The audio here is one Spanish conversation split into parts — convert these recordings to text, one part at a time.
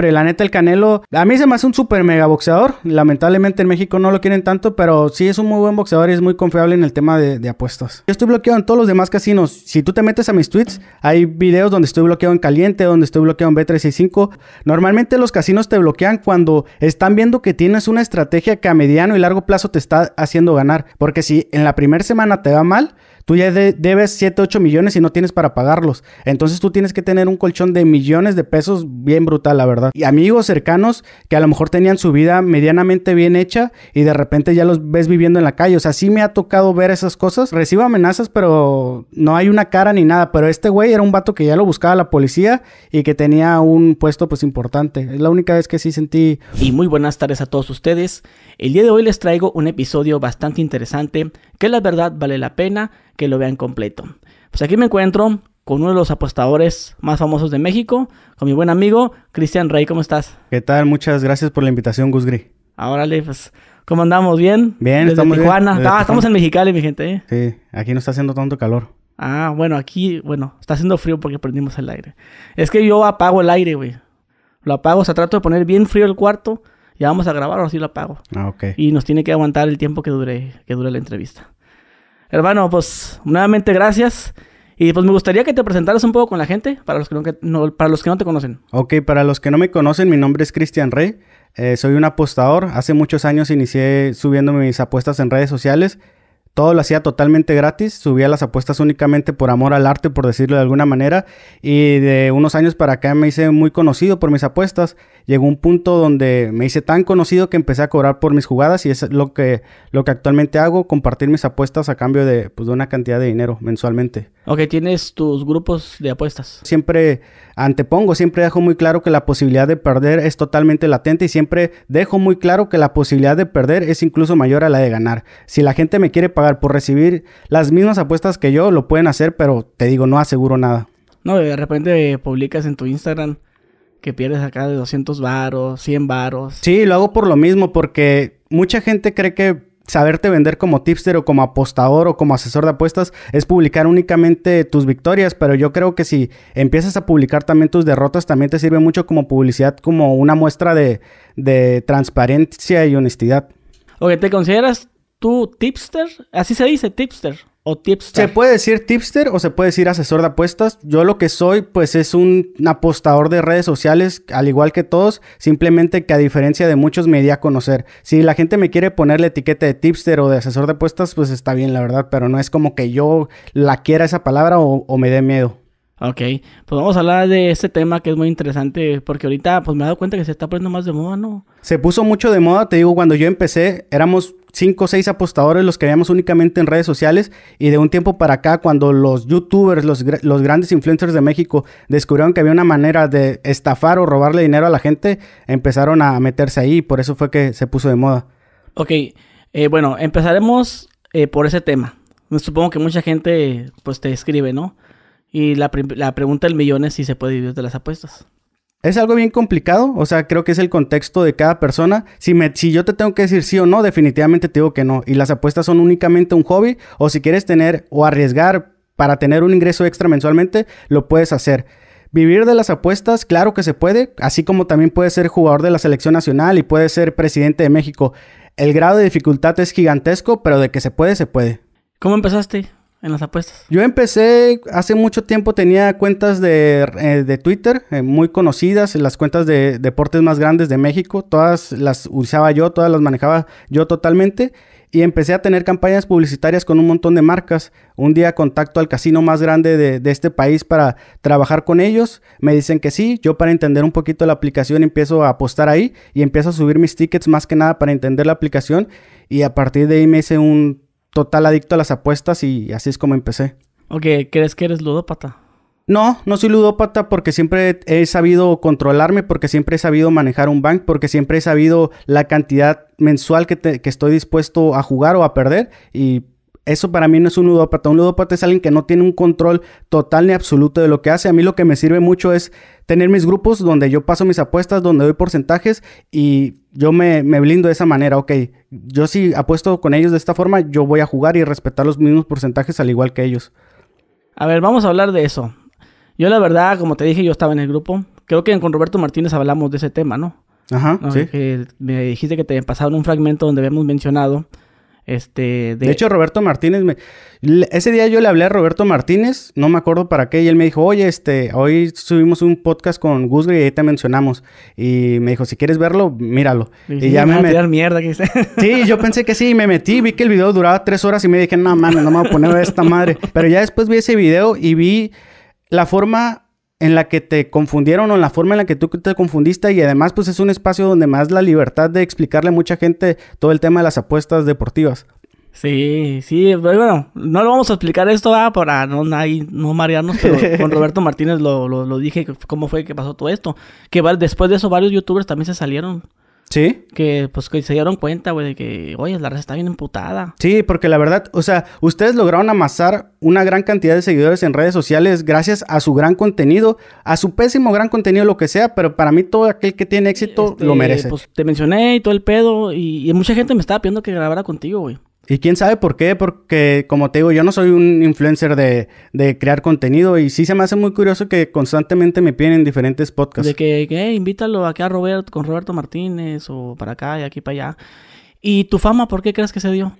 Pero la neta, el Canelo, a mí se me hace un super mega boxeador. Lamentablemente en México no lo quieren tanto, pero sí es un muy buen boxeador y es muy confiable en el tema de, de apuestas. Yo estoy bloqueado en todos los demás casinos. Si tú te metes a mis tweets, hay videos donde estoy bloqueado en Caliente, donde estoy bloqueado en B365. Normalmente los casinos te bloquean cuando están viendo que tienes una estrategia que a mediano y largo plazo te está haciendo ganar. Porque si en la primera semana te va mal, Tú ya debes 7, 8 millones y no tienes para pagarlos. Entonces tú tienes que tener un colchón de millones de pesos bien brutal, la verdad. Y amigos cercanos que a lo mejor tenían su vida medianamente bien hecha y de repente ya los ves viviendo en la calle. O sea, sí me ha tocado ver esas cosas. Recibo amenazas, pero no hay una cara ni nada. Pero este güey era un vato que ya lo buscaba la policía y que tenía un puesto pues importante. Es la única vez que sí sentí. Y muy buenas tardes a todos ustedes. El día de hoy les traigo un episodio bastante interesante que la verdad vale la pena que lo vean completo. Pues aquí me encuentro con uno de los apostadores más famosos de México, con mi buen amigo Cristian Rey. ¿Cómo estás? ¿Qué tal? Muchas gracias por la invitación, Gusgri. Ahora, pues, ¿cómo andamos? ¿Bien? Bien, estamos ah, Tijuana. estamos en Mexicali, mi gente. ¿eh? Sí, aquí no está haciendo tanto calor. Ah, bueno, aquí, bueno, está haciendo frío porque prendimos el aire. Es que yo apago el aire, güey. Lo apago, o sea, trato de poner bien frío el cuarto. y vamos a grabar, ...o así lo apago. Ah, ok. Y nos tiene que aguantar el tiempo que dure, que dure la entrevista. Hermano, pues nuevamente gracias. Y pues me gustaría que te presentaras un poco con la gente, para los que no, para los que no te conocen. Ok, para los que no me conocen, mi nombre es Cristian Rey. Eh, soy un apostador. Hace muchos años inicié subiendo mis apuestas en redes sociales todo lo hacía totalmente gratis, subía las apuestas únicamente por amor al arte, por decirlo de alguna manera, y de unos años para acá me hice muy conocido por mis apuestas. Llegó un punto donde me hice tan conocido que empecé a cobrar por mis jugadas y es lo que, lo que actualmente hago, compartir mis apuestas a cambio de, pues, de una cantidad de dinero mensualmente. Ok, tienes tus grupos de apuestas. Siempre antepongo, siempre dejo muy claro que la posibilidad de perder es totalmente latente y siempre dejo muy claro que la posibilidad de perder es incluso mayor a la de ganar. Si la gente me quiere pagar por recibir las mismas apuestas que yo, lo pueden hacer, pero te digo, no aseguro nada. No, de repente publicas en tu Instagram que pierdes acá de 200 varos, 100 varos. Sí, lo hago por lo mismo, porque mucha gente cree que saberte vender como tipster o como apostador o como asesor de apuestas es publicar únicamente tus victorias, pero yo creo que si empiezas a publicar también tus derrotas, también te sirve mucho como publicidad, como una muestra de, transparencia y honestidad. que ¿te consideras tú tipster? Así se dice, tipster. ¿Se puede decir tipster o se puede decir asesor de apuestas? Yo lo que soy, pues es un apostador de redes sociales, al igual que todos, simplemente que a diferencia de muchos me di a conocer. Si la gente me quiere poner la etiqueta de tipster o de asesor de apuestas, pues está bien, la verdad, pero no es como que yo la quiera esa palabra o me dé miedo. Ok, pues vamos a hablar de este tema que es muy interesante porque ahorita pues me he dado cuenta que se está poniendo más de moda, ¿no? Se puso mucho de moda, te digo, cuando yo empecé éramos cinco o seis apostadores los que veíamos únicamente en redes sociales y de un tiempo para acá cuando los youtubers, los, los grandes influencers de México descubrieron que había una manera de estafar o robarle dinero a la gente, empezaron a meterse ahí y por eso fue que se puso de moda. Ok, eh, bueno, empezaremos eh, por ese tema. Supongo que mucha gente pues te escribe, ¿no? Y la, pregunta del millón es si se puede vivir de las apuestas. Es algo bien complicado, o sea, creo que es el contexto de cada persona. Si, me, si yo te tengo que decir sí o no, definitivamente te digo que no. Y las apuestas son únicamente un hobby, o si quieres tener o arriesgar para tener un ingreso extra mensualmente, lo puedes hacer. Vivir de las apuestas, claro que se puede, así como también puedes ser jugador de la selección nacional y puedes ser presidente de México. El grado de dificultad es gigantesco, pero de que se puede, se puede. ¿Cómo empezaste? en las apuestas? Yo empecé hace mucho tiempo, tenía cuentas de, eh, de Twitter eh, muy conocidas, las cuentas de deportes más grandes de México, todas las usaba yo, todas las manejaba yo totalmente. Y empecé a tener campañas publicitarias con un montón de marcas. Un día contacto al casino más grande de, de este país para trabajar con ellos. Me dicen que sí. Yo para entender un poquito la aplicación empiezo a apostar ahí y empiezo a subir mis tickets más que nada para entender la aplicación. Y a partir de ahí me hice un total adicto a las apuestas y así es como empecé. Ok, ¿crees que eres ludópata? No, no soy ludópata porque siempre he sabido controlarme, porque siempre he sabido manejar un bank, porque siempre he sabido la cantidad mensual que, que estoy dispuesto a jugar o a perder y eso para mí no es un ludópata. Un ludópata es alguien que no tiene un control total ni absoluto de lo que hace. A mí lo que me sirve mucho es tener mis grupos donde yo paso mis apuestas, donde doy porcentajes y yo me, blindo de esa manera. Ok, yo si apuesto con ellos de esta forma, yo voy a jugar y respetar los mismos porcentajes al igual que ellos. A ver, vamos a hablar de eso. Yo la verdad, como te dije, yo estaba en el grupo. Creo que con Roberto Martínez hablamos de ese tema, ¿no? Ajá, sí. me dijiste que te pasaron un fragmento donde habíamos mencionado este, de... hecho, Roberto Martínez, ese día yo le hablé a Roberto Martínez, no me acuerdo para qué, y él me dijo, oye, este, hoy subimos un podcast con Gus y ahí te mencionamos. Y me dijo, si quieres verlo, míralo. Y, ya me... metí A mierda que Sí, yo pensé que sí, me metí, vi que el video duraba tres horas y me dije, no mames, no me voy a poner a esta madre. Pero ya después vi ese video y vi la forma en la que te confundieron o en la forma en la que tú te confundiste y además pues es un espacio donde más la libertad de explicarle a mucha gente todo el tema de las apuestas deportivas. Sí, sí, pero pues, bueno, no lo vamos a explicar esto ah, para no, no marearnos, pero con Roberto Martínez lo, lo, lo, dije cómo fue que pasó todo esto. Que después de eso varios youtubers también se salieron. Sí. Que pues que se dieron cuenta, güey, de que, oye, la raza está bien emputada. Sí, porque la verdad, o sea, ustedes lograron amasar una gran cantidad de seguidores en redes sociales gracias a su gran contenido, a su pésimo gran contenido, lo que sea, pero para mí todo aquel que tiene éxito lo este, merece. Pues te mencioné y todo el pedo, y mucha gente me estaba pidiendo que grabara contigo, güey. Y quién sabe por qué, porque como te digo, yo no soy un influencer de, crear contenido y sí se me hace muy curioso que constantemente me piden en diferentes podcasts. De que, invítalo aquí a Roberto, con Roberto Martínez o para acá y aquí para allá. ¿Y tu fama por qué crees que se dio?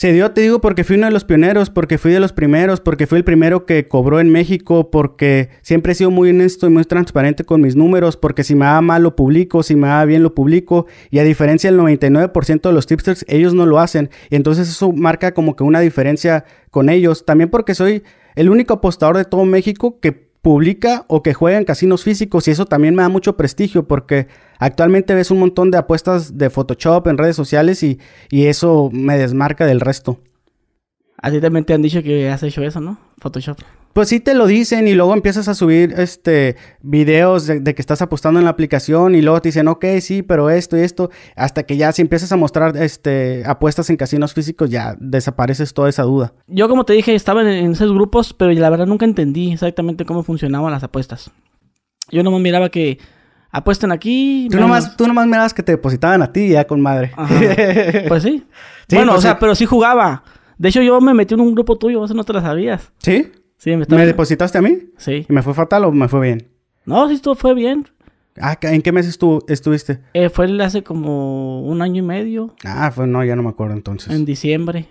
Se dio, te digo, porque fui uno de los pioneros, porque fui de los primeros, porque fui el primero que cobró en México, porque siempre he sido muy honesto y muy transparente con mis números, porque si me va mal lo publico, si me va bien lo publico, y a diferencia del 99% de los tipsters, ellos no lo hacen, y entonces eso marca como que una diferencia con ellos, también porque soy el único apostador de todo México que publica o que juega en casinos físicos y eso también me da mucho prestigio porque actualmente ves un montón de apuestas de Photoshop en redes sociales y, eso me desmarca del resto. así también te han dicho que has hecho eso, ¿no? Photoshop. Pues sí te lo dicen y luego empiezas a subir este videos de, que estás apostando en la aplicación y luego te dicen, ok, sí, pero esto y esto, hasta que ya si empiezas a mostrar este apuestas en casinos físicos, ya desapareces toda esa duda. Yo como te dije, estaba en, esos grupos, pero la verdad nunca entendí exactamente cómo funcionaban las apuestas. Yo nomás miraba que apuestan aquí. Tú nomás, tú nomás mirabas que te depositaban a ti ya con madre. pues sí. bueno, o pues sea, pero sí jugaba. De hecho, yo me metí en un grupo tuyo, eso no te lo sabías. ¿Sí? me, depositaste a mí? Sí. ¿Y me fue fatal o me fue bien? No, sí, todo fue bien. Ah, ¿en qué mes estuviste? Eh, fue hace como un año y medio. Ah, fue, no, ya no me acuerdo entonces. En diciembre.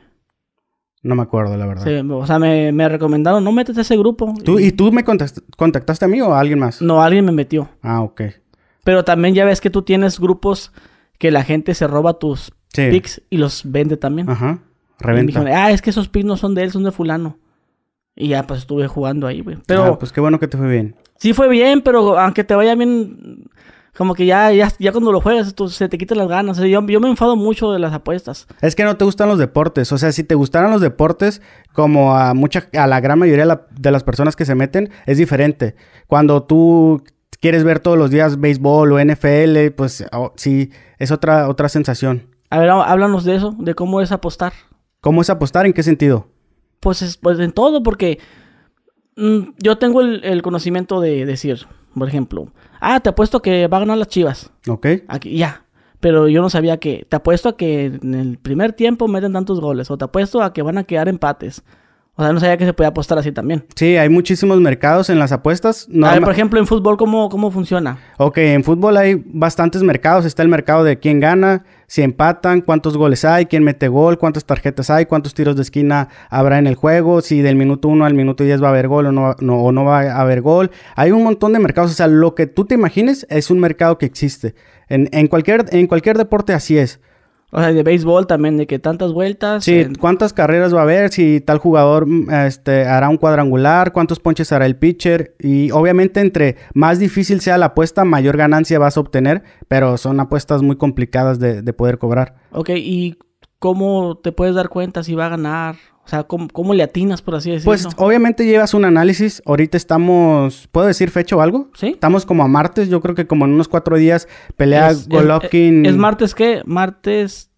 No me acuerdo, la verdad. Sí, o sea, me, recomendaron, no metes a ese grupo. ¿Tú, y... tú me contactaste a mí o a alguien más? No, alguien me metió. Ah, ok. Pero también ya ves que tú tienes grupos que la gente se roba tus pics y los vende también. Ajá. Reventa. ah, es que esos pics no son de él, son de fulano. Y ya pues estuve jugando ahí, güey. Pero. Ah, pues qué bueno que te fue bien. Sí fue bien, pero aunque te vaya bien. Como que ya, ya, cuando lo juegas se te quitan las ganas. yo, yo, me enfado mucho de las apuestas. Es que no te gustan los deportes. O sea, si te gustaran los deportes, como a mucha, a la gran mayoría de, las personas que se meten, es diferente. Cuando tú quieres ver todos los días béisbol o NFL, pues oh, sí, es otra, otra sensación. A ver, háblanos de eso, de cómo es apostar. ¿Cómo es apostar? ¿En qué sentido? pues, pues en todo, porque mm, yo tengo el, conocimiento de decir, por ejemplo, ah, te apuesto que van a ganar las chivas. Ok. Aquí, ya. Pero yo no sabía que, te apuesto a que en el primer tiempo meten tantos goles, o te apuesto a que van a quedar empates. O sea, no sabía que se podía apostar así también. Sí, hay muchísimos mercados en las apuestas. No por ejemplo, en fútbol, ¿cómo, ¿cómo funciona? Ok, en fútbol hay bastantes mercados. Está el mercado de quién gana, si empatan, cuántos goles hay, quién mete gol, cuántas tarjetas hay, cuántos tiros de esquina habrá en el juego, si del minuto 1 al minuto 10 va a haber gol o no, no, o no va a haber gol. Hay un montón de mercados. O sea, lo que tú te imagines es un mercado que existe. en, cualquier, en cualquier deporte así es. O sea, de béisbol también, de que tantas vueltas. Sí, cuántas carreras va a haber, si tal jugador mm, este, hará un cuadrangular, cuántos ponches hará el pitcher. Y obviamente, entre más difícil sea la apuesta, mayor ganancia vas a obtener, pero son apuestas muy complicadas de, de poder cobrar. Ok, ¿y cómo te puedes dar cuenta si va a ganar o sea, ¿cómo, le atinas, por así decirlo? Pues obviamente llevas un análisis. Ahorita estamos, ¿puedo decir fecha o algo? Sí. Estamos como a martes. Yo creo que como en unos cuatro días pelea Golovkin. Es, martes qué? Martes.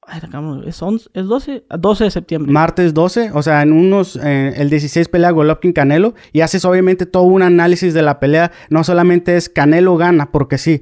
Ay, es, 11, es 12, 12 ah, de septiembre. Martes 12, o sea, en unos, eh, el 16 pelea Golovkin Canelo y haces obviamente todo un análisis de la pelea. No solamente es Canelo gana, porque sí,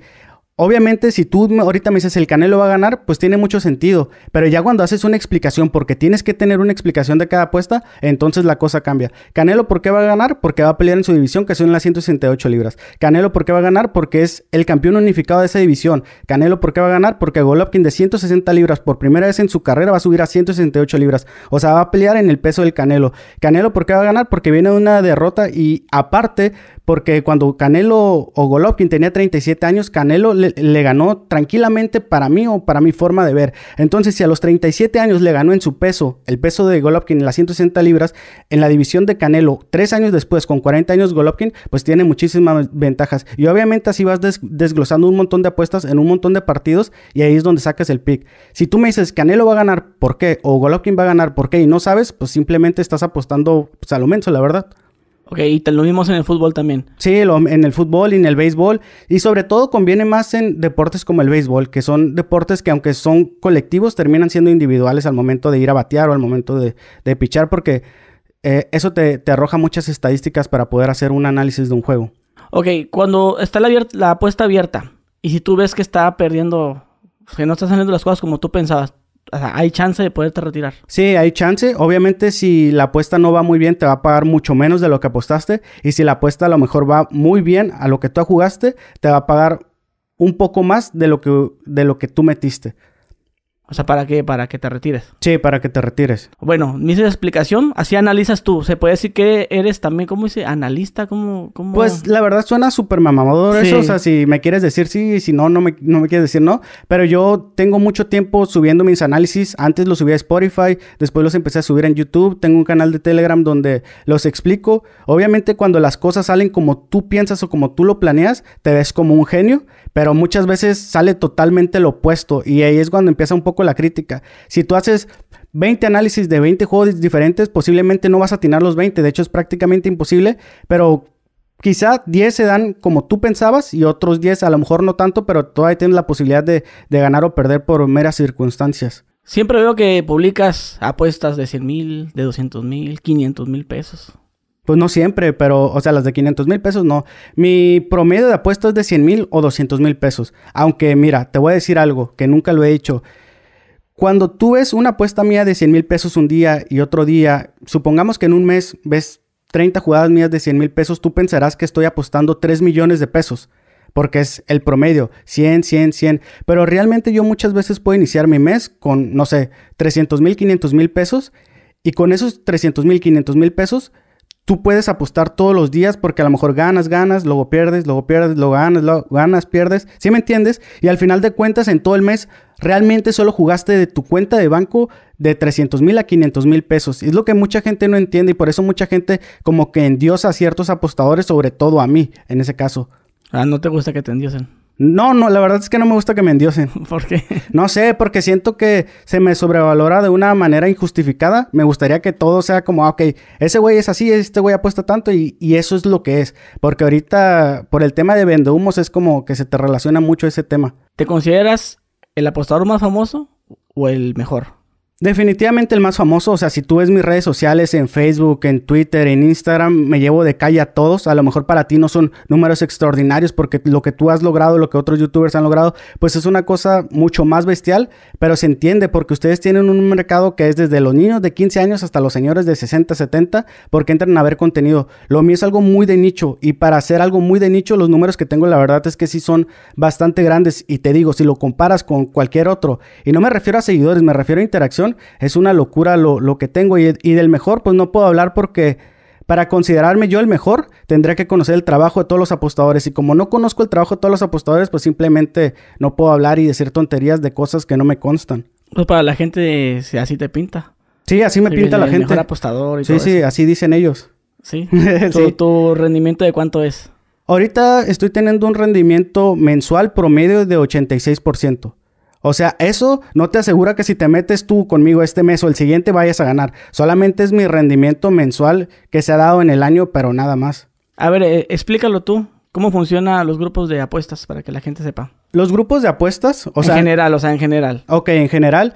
Obviamente, si tú ahorita me dices el Canelo va a ganar, pues tiene mucho sentido. Pero ya cuando haces una explicación, porque tienes que tener una explicación de cada apuesta, entonces la cosa cambia. Canelo, ¿por qué va a ganar? Porque va a pelear en su división, que son las 168 libras. Canelo, ¿por qué va a ganar? Porque es el campeón unificado de esa división. Canelo, ¿por qué va a ganar? Porque Golovkin de 160 libras por primera vez en su carrera va a subir a 168 libras. O sea, va a pelear en el peso del Canelo. Canelo, ¿por qué va a ganar? Porque viene de una derrota y aparte porque cuando Canelo o Golovkin tenía 37 años, Canelo le, ganó tranquilamente para mí o para mi forma de ver. Entonces, si a los 37 años le ganó en su peso, el peso de Golovkin en las 160 libras, en la división de Canelo, tres años después, con 40 años Golovkin, pues tiene muchísimas ventajas. Y obviamente así vas desglosando un montón de apuestas en un montón de partidos y ahí es donde sacas el pick. Si tú me dices Canelo va a ganar, ¿por qué? O Golovkin va a ganar, ¿por qué? Y no sabes, pues simplemente estás apostando pues, a lo la verdad. Ok, y lo vimos en el fútbol también. Sí, en el fútbol y en el béisbol. Y sobre todo conviene más en deportes como el béisbol, que son deportes que aunque son colectivos, terminan siendo individuales al momento de ir a batear o al momento de, de pichar, porque eh, eso te, arroja muchas estadísticas para poder hacer un análisis de un juego. Ok, cuando está la, la apuesta abierta y si tú ves que está perdiendo, pues, que no está saliendo las cosas como tú pensabas, o sea, hay chance de poderte retirar. Sí, hay chance. Obviamente, si la apuesta no va muy bien, te va a pagar mucho menos de lo que apostaste. Y si la apuesta a lo mejor va muy bien a lo que tú jugaste, te va a pagar un poco más de lo que, de lo que tú metiste. O sea, ¿para qué? Para que te retires. Sí, para que te retires. Bueno, me explicación. Así analizas tú. Se puede decir que eres también, ¿cómo dice? Analista, ¿cómo? Pues la verdad suena súper mamador eso. O sea, si me quieres decir sí, si no, no me, no me quieres decir no. Pero yo tengo mucho tiempo subiendo mis análisis. Antes los subí a Spotify, después los empecé a subir en YouTube. Tengo un canal de Telegram donde los explico. Obviamente cuando las cosas salen como tú piensas o como tú lo planeas, te ves como un genio. Pero muchas veces sale totalmente lo opuesto y ahí es cuando empieza un poco la crítica. Si tú haces 20 análisis de 20 juegos diferentes, posiblemente no vas a atinar los 20, de hecho es prácticamente imposible, pero quizá 10 se dan como tú pensabas y otros 10 a lo mejor no tanto, pero todavía tienes la posibilidad de, ganar o perder por meras circunstancias. Siempre veo que publicas apuestas de 100 mil, de 200 mil, 500 mil pesos. Pues no siempre, pero, o sea, las de 500 mil pesos no. Mi promedio de apuestas es de 100 mil o 200 mil pesos. Aunque, mira, te voy a decir algo que nunca lo he hecho. Cuando tú ves una apuesta mía de 100 mil pesos un día y otro día, supongamos que en un mes ves 30 jugadas mías de 100 mil pesos, tú pensarás que estoy apostando 3 millones de pesos. Porque es el promedio, 100, 100, 100. Pero realmente yo muchas veces puedo iniciar mi mes con, no sé, 300 mil, 500 mil pesos. Y con esos 300 mil, 500 mil pesos, tú puedes apostar todos los días porque a lo mejor ganas, ganas, luego pierdes, luego pierdes, luego ganas, luego ganas, pierdes. ¿Sí me entiendes? Y al final de cuentas, en todo el mes, realmente solo jugaste de tu cuenta de banco de 300 mil a 500 mil pesos. Es lo que mucha gente no entiende y por eso mucha gente como que endiosa a ciertos apostadores, sobre todo a mí, en ese caso. Ah, no te gusta que te endiosen. No, no, la verdad es que no me gusta que me endiosen. ¿Por qué? No sé, porque siento que se me sobrevalora de una manera injustificada. Me gustaría que todo sea como, ah, ok, ese güey es así, este güey apuesta tanto y, y, eso es lo que es. Porque ahorita, por el tema de vendehumos, es como que se te relaciona mucho ese tema. ¿Te consideras el apostador más famoso o el mejor? Definitivamente el más famoso, o sea, si tú ves mis redes sociales en Facebook, en Twitter, en Instagram, me llevo de calle a todos. A lo mejor para ti no son números extraordinarios porque lo que tú has logrado, lo que otros youtubers han logrado, pues es una cosa mucho más bestial, pero se entiende porque ustedes tienen un mercado que es desde los niños de 15 años hasta los señores de 60, 70, porque entran a ver contenido. Lo mío es algo muy de nicho y para hacer algo muy de nicho, los números que tengo la verdad es que sí son bastante grandes y te digo, si lo comparas con cualquier otro, y no me refiero a seguidores, me refiero a interacción es una locura lo, que tengo. Y, del mejor, pues no puedo hablar porque para considerarme yo el mejor, tendría que conocer el trabajo de todos los apostadores. Y como no conozco el trabajo de todos los apostadores, pues simplemente no puedo hablar y decir tonterías de cosas que no me constan. Pues para la gente, si así te pinta. Sí, así me pinta la gente. apostador sí, sí, así dicen ellos. Sí. ¿Tu, ¿Tu rendimiento de cuánto es? Ahorita estoy teniendo un rendimiento mensual promedio de 86%. O sea, eso no te asegura que si te metes tú conmigo este mes o el siguiente vayas a ganar. Solamente es mi rendimiento mensual que se ha dado en el año, pero nada más. A ver, eh, explícalo tú. ¿Cómo funcionan los grupos de apuestas para que la gente sepa? Los grupos de apuestas, o en sea... En general, o sea, en general. Ok, en general.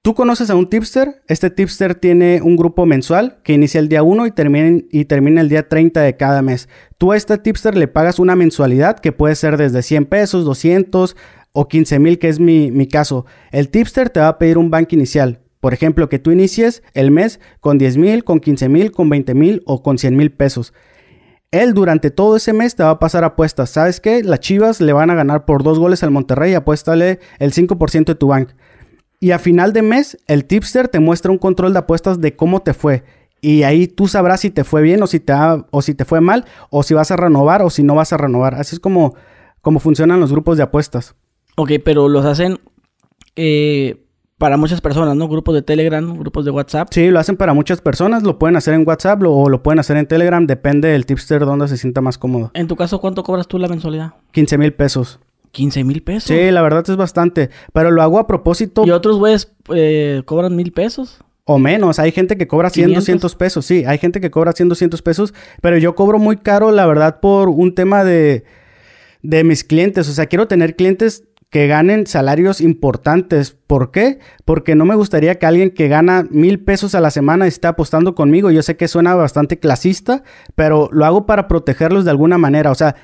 Tú conoces a un tipster, este tipster tiene un grupo mensual que inicia el día 1 y termina, y termina el día 30 de cada mes. Tú a este tipster le pagas una mensualidad que puede ser desde 100 pesos, 200, o 15.000 que es mi, caso, el tipster te va a pedir un bank inicial. Por ejemplo, que tú inicies el mes con mil, con mil, con mil o con mil pesos. Él durante todo ese mes te va a pasar apuestas. ¿Sabes qué? Las Chivas le van a ganar por dos goles al Monterrey. Apuéstale el 5% de tu bank. Y a final de mes, el tipster te muestra un control de apuestas de cómo te fue. Y ahí tú sabrás si te fue bien o si te, o si te fue mal, o si vas a renovar o si no vas a renovar. Así es como, como funcionan los grupos de apuestas. Ok, pero los hacen eh, para muchas personas, ¿no? Grupos de Telegram, grupos de WhatsApp. Sí, lo hacen para muchas personas. Lo pueden hacer en WhatsApp o lo pueden hacer en Telegram. Depende del tipster donde se sienta más cómodo. En tu caso, ¿cuánto cobras tú la mensualidad? 15 mil pesos. 15 mil pesos. Sí, la verdad es bastante. Pero lo hago a propósito. Y otros güeyes eh, cobran mil pesos. O menos, hay gente que cobra 100, 200 pesos, sí, hay gente que cobra 100, 200 pesos, pero yo cobro muy caro, la verdad, por un tema de, de mis clientes. O sea, quiero tener clientes que ganen salarios importantes. ¿Por qué? Porque no me gustaría que alguien que gana mil pesos a la semana esté apostando conmigo. Yo sé que suena bastante clasista, pero lo hago para protegerlos de alguna manera. O sea,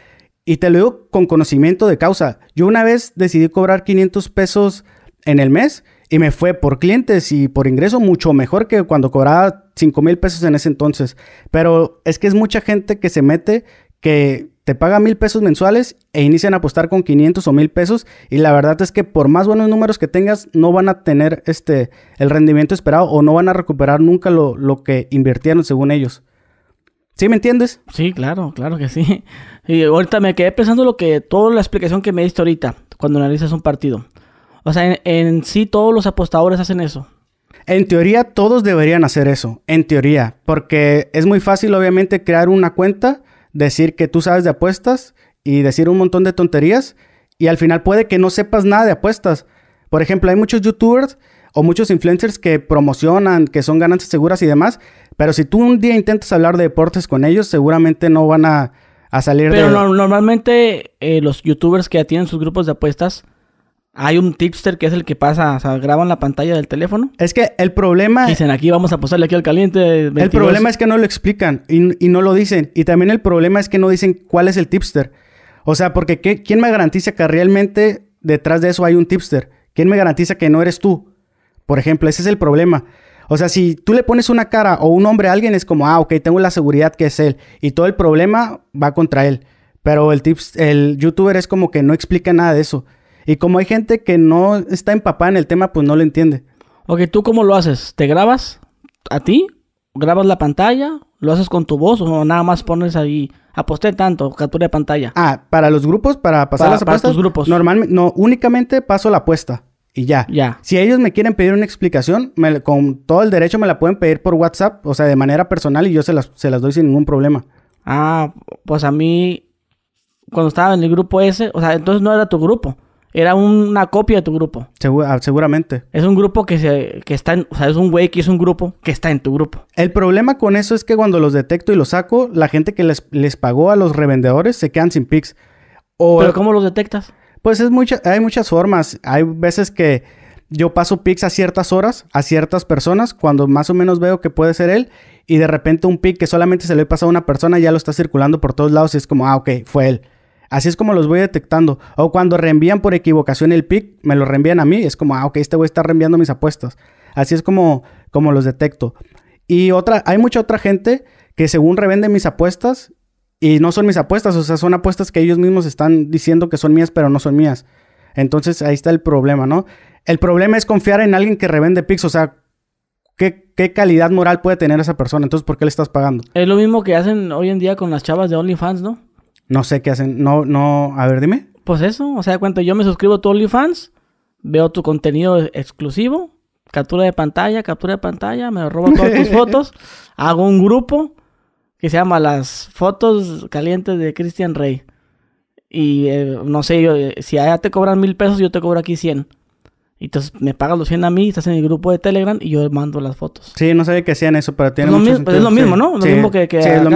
y te lo digo con conocimiento de causa. Yo una vez decidí cobrar 500 pesos en el mes y me fue por clientes y por ingreso mucho mejor que cuando cobraba 5 mil pesos en ese entonces. Pero es que es mucha gente que se mete que te paga mil pesos mensuales e inician a apostar con 500 o mil pesos y la verdad es que por más buenos números que tengas no van a tener este, el rendimiento esperado o no van a recuperar nunca lo, que invirtieron según ellos. ¿Sí me entiendes? Sí, claro, claro que sí. Y ahorita me quedé pensando lo que, toda la explicación que me diste ahorita cuando analizas un partido. O sea, en sí todos los apostadores hacen eso. En teoría todos deberían hacer eso, en teoría, porque es muy fácil obviamente crear una cuenta decir que tú sabes de apuestas y decir un montón de tonterías y al final puede que no sepas nada de apuestas. Por ejemplo, hay muchos youtubers o muchos influencers que promocionan, que son ganancias seguras y demás, pero si tú un día intentas hablar de deportes con ellos, seguramente no van a, salir pero de... Pero normalmente eh, los youtubers que ya tienen sus grupos de apuestas hay un tipster que es el que pasa, o sea, graban la pantalla del teléfono. Es que el problema... Dicen, aquí vamos a pasarle aquí al caliente. El problema es que no lo explican y, no lo dicen. Y también el problema es que no dicen cuál es el tipster. O sea, porque ¿quién me garantiza que realmente detrás de eso hay un tipster? ¿Quién me garantiza que no eres tú? Por ejemplo, ese es el problema. O sea, si tú le pones una cara o un hombre a alguien, es como, ah, ok, tengo la seguridad que es él. Y todo el problema va contra él. Pero el, tips, el youtuber es como que no explica nada de eso. Y como hay gente que no está empapada en el tema, pues no lo entiende. Ok, ¿tú cómo lo haces? ¿Te grabas a ti? ¿Grabas la pantalla? ¿Lo haces con tu voz o nada más pones ahí? Aposté tanto, captura de pantalla. Ah, para los grupos, para pasar las apuestas. grupos. Normalmente, no, únicamente paso la apuesta y ya. Ya. Si ellos me quieren pedir una explicación, me, con todo el derecho me la pueden pedir por WhatsApp, o sea, de manera personal y yo se las, se las doy sin ningún problema. Ah, pues a mí, cuando estaba en el grupo ese, o sea, entonces no era tu grupo era una copia de tu grupo. Ah, seguramente. Es un grupo que, se, que está en, o sea, es un güey que es un grupo que está en tu grupo. El problema con eso es que cuando los detecto y los saco, la gente que les, les pagó a los revendedores se quedan sin pics. O, ¿Pero cómo los detectas? Pues es mucha, hay muchas formas. Hay veces que yo paso pics a ciertas horas, a ciertas personas, cuando más o menos veo que puede ser él, y de repente un pic que solamente se le pasa a una persona ya lo está circulando por todos lados y es como, ah, ok, fue él. Así es como los voy detectando. O cuando reenvían por equivocación el pick, me lo reenvían a mí. Es como, ah, ok, este güey está reenviando mis apuestas. Así es como, como los detecto. Y otra, hay mucha otra gente que según revende mis apuestas y no son mis apuestas, o sea, son apuestas que ellos mismos están diciendo que son mías, pero no son mías. Entonces ahí está el problema, ¿no? El problema es confiar en alguien que revende pics, o sea, ¿qué, ¿qué, calidad moral puede tener esa persona? Entonces, ¿por qué le estás pagando? Es lo mismo que hacen hoy en día con las chavas de OnlyFans, ¿no? No sé qué hacen. No, no. A ver, dime. Pues eso. O sea, cuéntame. yo me suscribo a tu OnlyFans, veo tu contenido exclusivo, captura de pantalla, captura de pantalla, me robo todas tus fotos, hago un grupo que se llama Las Fotos Calientes de Christian Rey. Y eh, no sé, yo, eh, si allá te cobran mil pesos, yo te cobro aquí cien. Y entonces me pagas los 100 a mí, estás en el grupo de Telegram y yo mando las fotos. Sí, no sabía que hacían eso, pero tiene mucho es lo mismo, ¿no? Lo que, es lo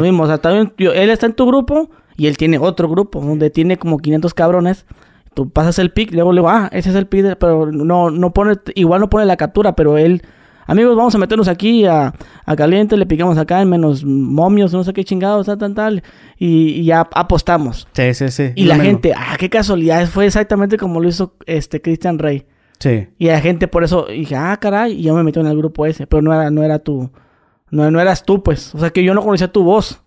mismo. o sea, él está en tu grupo y él tiene otro grupo donde tiene como 500 cabrones. Tú pasas el pic, luego le digo, ah, ese es el pic, pero no, no pone, igual no pone la captura, pero él amigos, vamos a meternos aquí a, caliente, le picamos acá en menos momios, no sé qué chingados, tal, tal, tal, y, ya apostamos. Sí, sí, sí. Y la gente, ah, qué casualidad, fue exactamente como lo hizo este Christian Rey. Sí. Y la gente por eso dije, ah, caray, y yo me metí en el grupo ese, pero no era, no era tu, no, eras tú, pues. O sea que yo no conocía tu voz.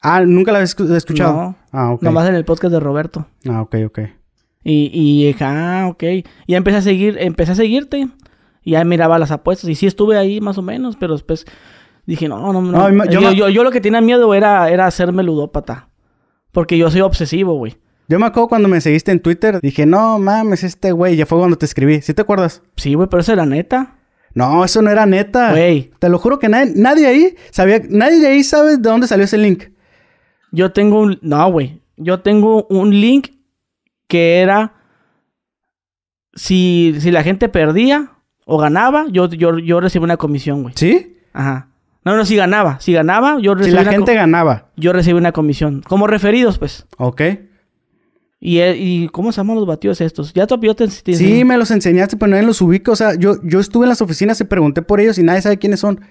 Ah, nunca la habías escuchado. No, ah, ok. Nomás en el podcast de Roberto. Ah, ok, ok. Y, dije, ah, ok. Y empecé a seguir, empecé a seguirte. Y ya miraba las apuestas. Y sí estuve ahí más o menos, pero después dije, no, no, no. yo, lo que tenía miedo era, era hacerme ludópata. Porque yo soy obsesivo, güey. Yo me acuerdo cuando me seguiste en Twitter, dije, no mames, este güey, ya fue cuando te escribí. ¿Sí te acuerdas? Sí, güey, pero eso era neta. No, eso no era neta. Güey. Te lo juro que nadie, nadie ahí sabía, nadie de ahí sabe de dónde salió ese link. Yo tengo un, no, güey. Yo tengo un link que era, si, si la gente perdía, o ganaba, yo, yo, yo una comisión, güey. ¿Sí? Ajá. No, no, si ganaba, si ganaba, yo recibía. Si la gente ganaba. Yo recibí una comisión. Como referidos, pues. Ok. Y, eh, y ¿cómo se llaman los batidos estos? Ya te, yo te, Sí, me los enseñaste, pero nadie los ubico O sea, yo, yo estuve en las oficinas y pregunté por ellos y nadie sabe quiénes son.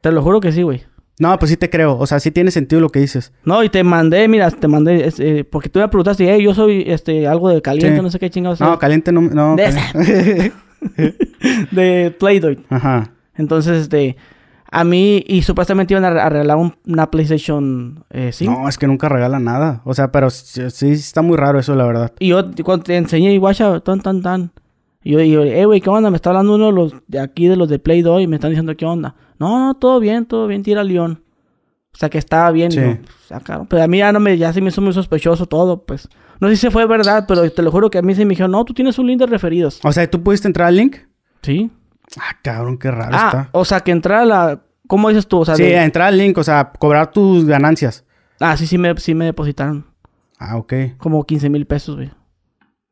Te lo juro que sí, güey. No, pues sí te creo. O sea, sí tiene sentido lo que dices. No, y te mandé, mira, te mandé, eh, porque tú me preguntaste, hey, yo soy este, algo de caliente, no sé qué chingados. No, caliente no. caliente. de play Ajá. Entonces, este. A mí, y supuestamente iban a, regalar una PlayStation eh, No, es que nunca regala nada. O sea, pero sí, está muy raro eso, la verdad. Y yo cuando te enseñé y tan, tan, tan. Y yo eh, güey, ¿qué onda? Me está hablando uno de los de aquí, de los de Play Doh, y me están diciendo, ¿qué onda? No, no, todo bien, todo bien, tira León. O sea, que estaba bien. Sí. Pero a mí ya no me, ya se me hizo muy sospechoso todo, pues. No sé si fue verdad, pero te lo juro que a mí se me dijeron, no, tú tienes un link de referidos. O sea, ¿tú pudiste entrar al link? Sí. Ah, cabrón, qué raro ah, O sea, que entrar a la. ¿Cómo dices tú? O sea, sí, entrar al link, o sea, cobrar tus ganancias. Ah, sí, sí me, sí me depositaron. Ah, ok. Como 15 mil pesos, güey.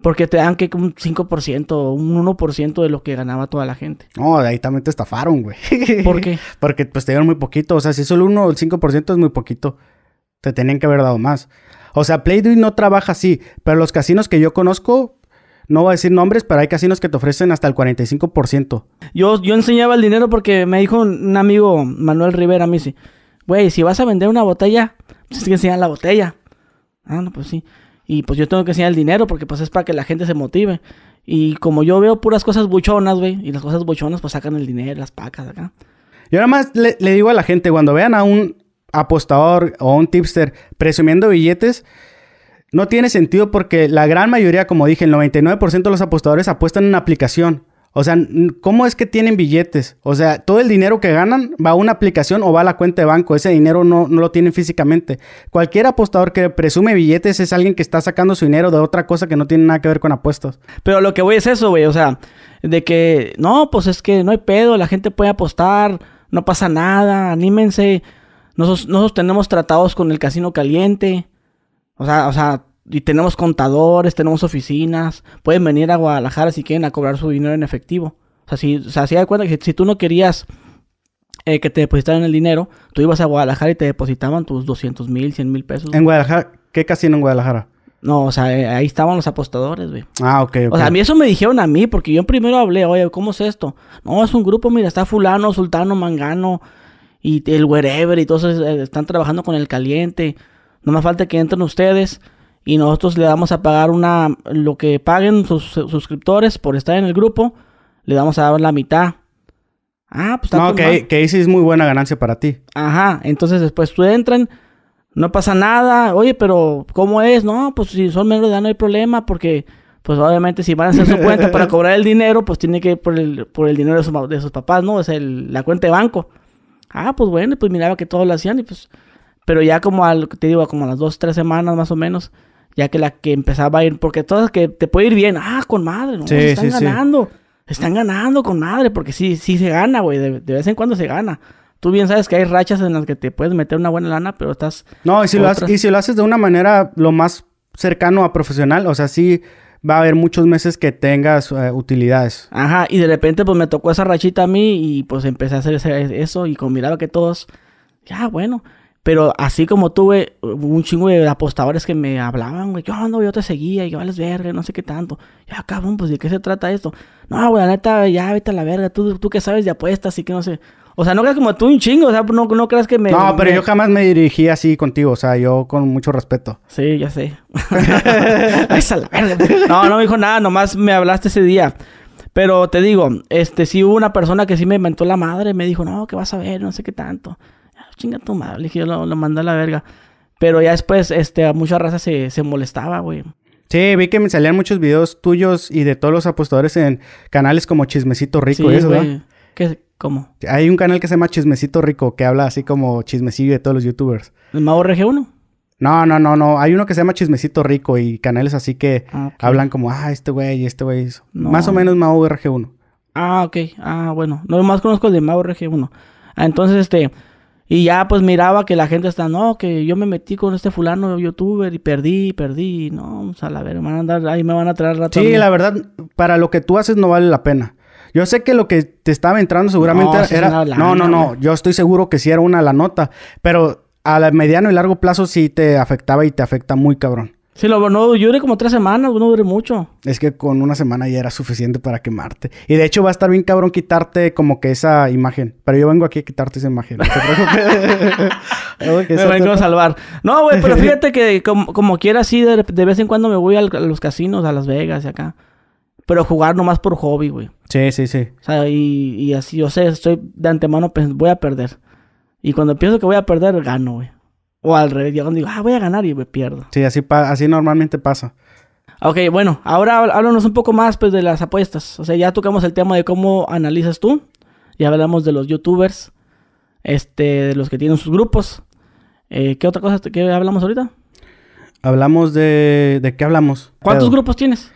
Porque te dan que un 5%, un 1% de lo que ganaba toda la gente. No, de ahí también te estafaron, güey. ¿Por qué? Porque pues te dieron muy poquito. O sea, si solo uno el 5% es muy poquito. Te tenían que haber dado más. O sea, PlayDream no trabaja así, pero los casinos que yo conozco, no voy a decir nombres, pero hay casinos que te ofrecen hasta el 45%. Yo, yo enseñaba el dinero porque me dijo un amigo, Manuel Rivera, a mí sí. Güey, si vas a vender una botella, tienes que enseñar la botella. Ah, no, pues sí. Y pues yo tengo que enseñar el dinero porque pues es para que la gente se motive. Y como yo veo puras cosas buchonas, güey, y las cosas buchonas pues sacan el dinero, las pacas acá. Y ahora más le digo a la gente, cuando vean a un, apostador o un tipster presumiendo billetes, no tiene sentido porque la gran mayoría, como dije, el 99% de los apostadores apuestan en una aplicación. O sea, ¿cómo es que tienen billetes? O sea, todo el dinero que ganan va a una aplicación o va a la cuenta de banco. Ese dinero no, no lo tienen físicamente. Cualquier apostador que presume billetes es alguien que está sacando su dinero de otra cosa que no tiene nada que ver con apuestas. Pero lo que voy es eso, güey. O sea, de que no, pues es que no hay pedo, la gente puede apostar, no pasa nada, anímense. Nosotros, tenemos tratados con el Casino Caliente. O sea, o sea, y tenemos contadores, tenemos oficinas. Pueden venir a Guadalajara si quieren a cobrar su dinero en efectivo. O sea, si, cuenta que si tú no querías eh, que te depositaran el dinero, tú ibas a Guadalajara y te depositaban tus 200 mil, 100 mil pesos. ¿En Guadalajara? ¿Qué casino en Guadalajara? No, o sea, eh, ahí estaban los apostadores, güey. Ah, ok, ok. O sea, a mí eso me dijeron a mí, porque yo primero hablé, oye, ¿cómo es esto? No, es un grupo, mira, está fulano, sultano, mangano, y el wherever y todos eh, están trabajando con el caliente. No más falta que entren ustedes y nosotros le damos a pagar una lo que paguen sus, suscriptores por estar en el grupo, le vamos a dar la mitad. Ah, pues está No, pues que, que ahí sí es muy buena ganancia para ti. Ajá, entonces después tú entran, no pasa nada. Oye, pero ¿cómo es? No, pues si son miembros de edad no hay problema porque pues obviamente si van a hacer su cuenta para cobrar el dinero, pues tiene que ir por el, por el dinero de, de sus papás, ¿no? Es el, la cuenta de banco. Ah, pues bueno, pues miraba que todos lo hacían y pues... Pero ya como al, te digo, como a las dos, tres semanas más o menos, ya que la que empezaba a ir, porque todas que te puede ir bien, ah, con madre, no, están ganando, están ganando con madre, porque sí, sí se gana, güey, de, vez en cuando se gana. Tú bien sabes que hay rachas en las que te puedes meter una buena lana, pero estás... No, y si, lo, haces, y si lo haces de una manera lo más cercano a profesional, o sea, sí va a haber muchos meses que tengas eh, utilidades. Ajá, y de repente pues me tocó esa rachita a mí y pues empecé a hacer eso y con mirada que todos, ya bueno, pero así como tuve un chingo de apostadores que me hablaban, güey, yo ando, yo te seguía, y yo a las no sé qué tanto. Ya, cabrón, pues de qué se trata esto. No, güey, la neta, ya vete a la verga, tú, tú que sabes de apuestas y que no sé. O sea, no creas como tú un chingo, o sea, no, no creas que me. No, pero yo jamás me dirigí así contigo, o sea, yo con mucho respeto. Sí, ya sé. la verga. No, no me dijo nada, nomás me hablaste ese día. Pero te digo, este, sí hubo una persona que sí me inventó la madre, me dijo, no, que vas a ver, no sé qué tanto chinga tu madre, le dije, yo lo, a la verga. Pero ya después, este, a mucha raza se, molestaba, güey. Sí, vi que me salían muchos videos tuyos y de todos los apostadores en canales como Chismecito Rico y eso, güey. ¿verdad? ¿Qué, ¿Cómo? Hay un canal que se llama Chismecito Rico que habla así como chismecillo de todos los youtubers. ¿El Mago RG1? No, no, no, no. Hay uno que se llama Chismecito Rico y canales así que ah, hablan como, ah, este güey, y este güey, Más o menos Mago RG1. Ah, ok. Ah, bueno. No, más conozco el de Mago RG1. Ah, entonces, este... Y ya pues miraba que la gente está, no, que yo me metí con este fulano youtuber y perdí, perdí, no, o pues, sea, a ver, me van a andar, ahí me van a traer rato. Sí, la verdad, para lo que tú haces no vale la pena. Yo sé que lo que te estaba entrando seguramente era... no, no, no, yo estoy seguro que sí era una la nota, pero a mediano y largo plazo sí te afectaba y te afecta muy cabrón. Sí, lo, no dure como tres semanas, Uno dure mucho. Es que con una semana ya era suficiente para quemarte. Y de hecho va a estar bien cabrón quitarte como que esa imagen. Pero yo vengo aquí a quitarte esa imagen. me vengo a salvar. No, güey, pero fíjate que como, quiera, sí, de, vez en cuando me voy a los casinos, a Las Vegas y acá. Pero jugar nomás por hobby, güey. Sí, sí, sí. O sea, y, así, yo sé, estoy de antemano, pues, voy a perder. Y cuando pienso que voy a perder, gano, güey. O al revés, yo cuando digo, ah, voy a ganar y me pierdo. Sí, así, así normalmente pasa. Ok, bueno, ahora háblanos un poco más pues, de las apuestas. O sea, ya tocamos el tema de cómo analizas tú. Ya hablamos de los youtubers, este, de los que tienen sus grupos. Eh, ¿Qué otra cosa que hablamos ahorita? Hablamos de... ¿De qué hablamos? ¿Cuántos grupos tienes?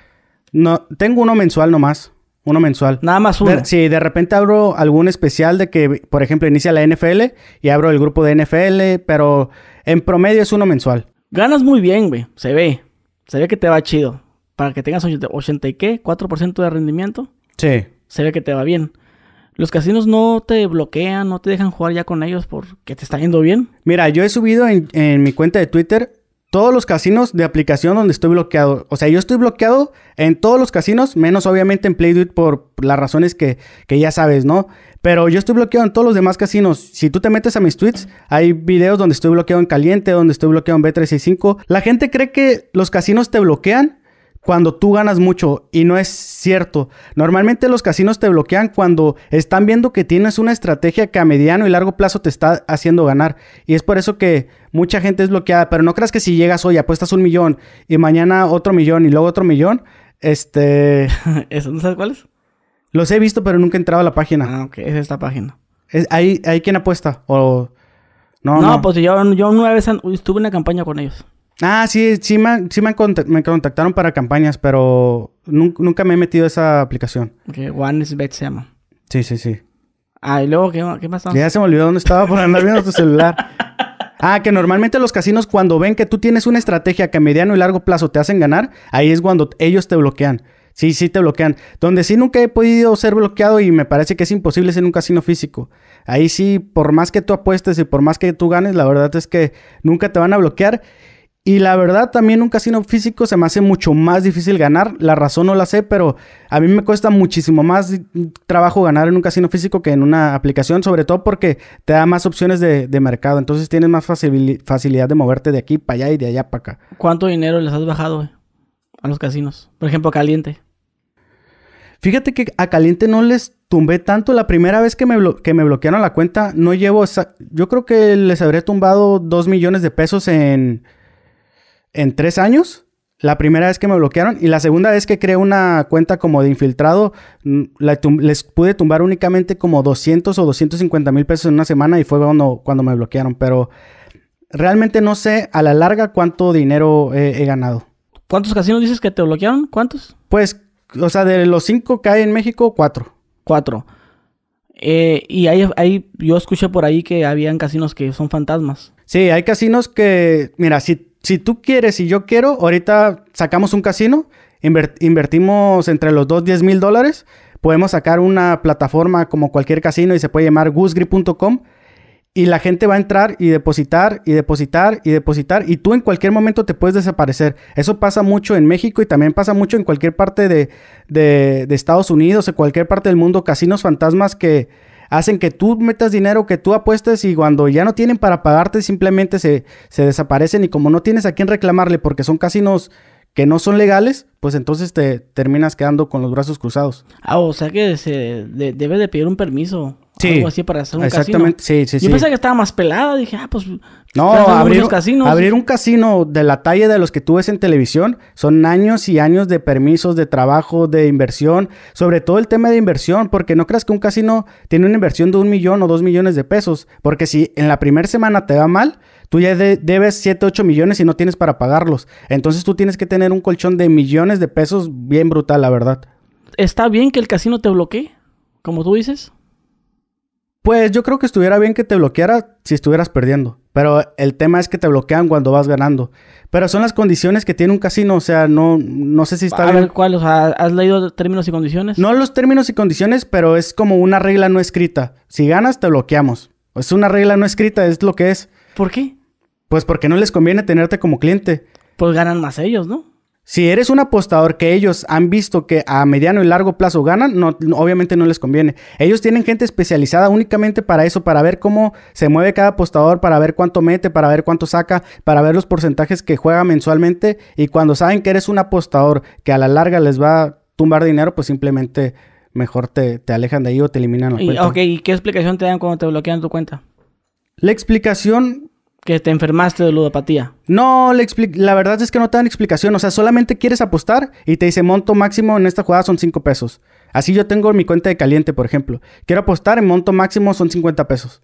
No, tengo uno mensual nomás. Uno mensual. Nada más uno. De, sí, de repente abro algún especial de que, por ejemplo, inicia la NFL y abro el grupo de NFL, pero en promedio es uno mensual. Ganas muy bien, güey. Se ve. Se ve que te va chido. Para que tengas 80, y qué, 4% de rendimiento. Sí. Se ve que te va bien. Los casinos no te bloquean, no te dejan jugar ya con ellos porque te está yendo bien. Mira, yo he subido en mi cuenta de Twitter todos los casinos de aplicación donde estoy bloqueado. O sea, yo estoy bloqueado en todos los casinos, menos obviamente en PlayDuit por las razones que, que, ya sabes, ¿no? Pero yo estoy bloqueado en todos los demás casinos. Si tú te metes a mis tweets, hay videos donde estoy bloqueado en Caliente, donde estoy bloqueado en B365. La gente cree que los casinos te bloquean cuando tú ganas mucho y no es cierto. Normalmente los casinos te bloquean cuando están viendo que tienes una estrategia que a mediano y largo plazo te está haciendo ganar. Y es por eso que mucha gente es bloqueada, pero no creas que si llegas hoy, apuestas un millón y mañana otro millón y luego otro millón, este... ¿Eso no sabes cuáles? Los he visto, pero nunca he entrado a la página. Ah, ok, es esta página. ¿Es, ¿Hay, quien apuesta? ¿O... No, no, no. pues yo, una vez estuve en una campaña con ellos. Ah, sí, sí, me, sí me, contactaron para campañas, pero nunca, me he metido a esa aplicación. Ok. One is Bet se llama. Sí, sí, sí. Ah, y luego, ¿qué, qué Ya se me olvidó dónde estaba por andar viendo tu celular. Ah, que normalmente los casinos cuando ven que tú tienes una estrategia que a mediano y largo plazo te hacen ganar, ahí es cuando ellos te bloquean. Sí, sí te bloquean. Donde sí nunca he podido ser bloqueado y me parece que es imposible ser en un casino físico. Ahí sí, por más que tú apuestes y por más que tú ganes, la verdad es que nunca te van a bloquear. Y la verdad, también un casino físico se me hace mucho más difícil ganar. La razón no la sé, pero a mí me cuesta muchísimo más trabajo ganar en un casino físico que en una aplicación, sobre todo porque te da más opciones de, mercado. Entonces tienes más facilidad de moverte de aquí para allá y de allá para acá. ¿Cuánto dinero les has bajado eh, a los casinos? Por ejemplo, Caliente. Fíjate que a Caliente no les tumbé tanto. La primera vez que me, que me bloquearon la cuenta, no llevo. Yo creo que les habría tumbado 2 millones de pesos en en tres años. La primera vez que me bloquearon y la segunda vez que creé una cuenta como de infiltrado, mm, les pude tumbar únicamente como 200 o 250 mil pesos en una semana y fue cuando, cuando me bloquearon. Pero realmente no sé a la larga cuánto dinero he, ganado. ¿Cuántos casinos dices que te bloquearon? ¿Cuántos? Pues, o sea, de los cinco que hay en México, cuatro. Cuatro. Eh, y ahí, ahí yo escuché por ahí que habían casinos que son fantasmas. Sí, hay casinos que, mira, si si tú quieres y yo quiero, ahorita sacamos un casino, invertimos entre los dos 10 mil dólares, podemos sacar una plataforma como cualquier casino y se puede llamar goosegrip.com y la gente va a entrar y depositar y depositar y depositar y tú en cualquier momento te puedes desaparecer. Eso pasa mucho en México y también pasa mucho en cualquier parte de, de, de Estados Unidos, en cualquier parte del mundo, casinos fantasmas que hacen que tú metas dinero, que tú apuestes y cuando ya no tienen para pagarte simplemente se, se desaparecen y como no tienes a quién reclamarle porque son casinos que no son legales, pues entonces te terminas quedando con los brazos cruzados. Ah, o sea que se de, de pedir un permiso algo así para hacer un sí, sí. Yo pensé que estaba más pelada, dije, ah, pues. No, pues, abrir, casino abrir un casino de la talla de los que tú ves en televisión son años y años de permisos, de trabajo, de inversión, sobre todo el tema de inversión, porque no creas que un casino tiene una inversión de un millón o dos millones de pesos, porque si en la primera semana te va mal, tú ya debes 7, 8 millones y no tienes para pagarlos. Entonces tú tienes que tener un colchón de millones de pesos bien brutal, la verdad. ¿Está bien que el casino te bloquee? Como tú dices. Pues yo creo que estuviera bien que te bloqueara si estuvieras perdiendo. Pero el tema es que te bloquean cuando vas ganando. Pero son las condiciones que tiene un casino. O sea, no, no sé si está a ¿cuál? ¿has leído términos y condiciones? No los términos y condiciones, pero es como una regla no escrita. Si ganas, te bloqueamos. Es una regla no escrita, es lo que es. ¿Por qué? Pues porque no les conviene tenerte como cliente. Pues ganan más ellos, ¿no? Si eres un apostador que ellos han visto que a mediano y largo plazo ganan, obviamente no les conviene. Ellos tienen gente especializada únicamente para eso, para ver cómo se mueve cada apostador, para ver cuánto mete, para ver cuánto saca, para ver los porcentajes que juega mensualmente. Y cuando saben que eres un apostador que a la larga les va a tumbar dinero, pues simplemente mejor te, alejan de ahí o te eliminan la Ok, ¿y qué explicación te dan cuando te bloquean tu cuenta? La explicación que te enfermaste de ludopatía. No, la verdad es que no te dan explicación. O sea, solamente quieres apostar y te dice monto máximo en esta jugada son 5 pesos. Así yo tengo mi cuenta de caliente, por ejemplo. Quiero apostar en monto máximo son 50 pesos.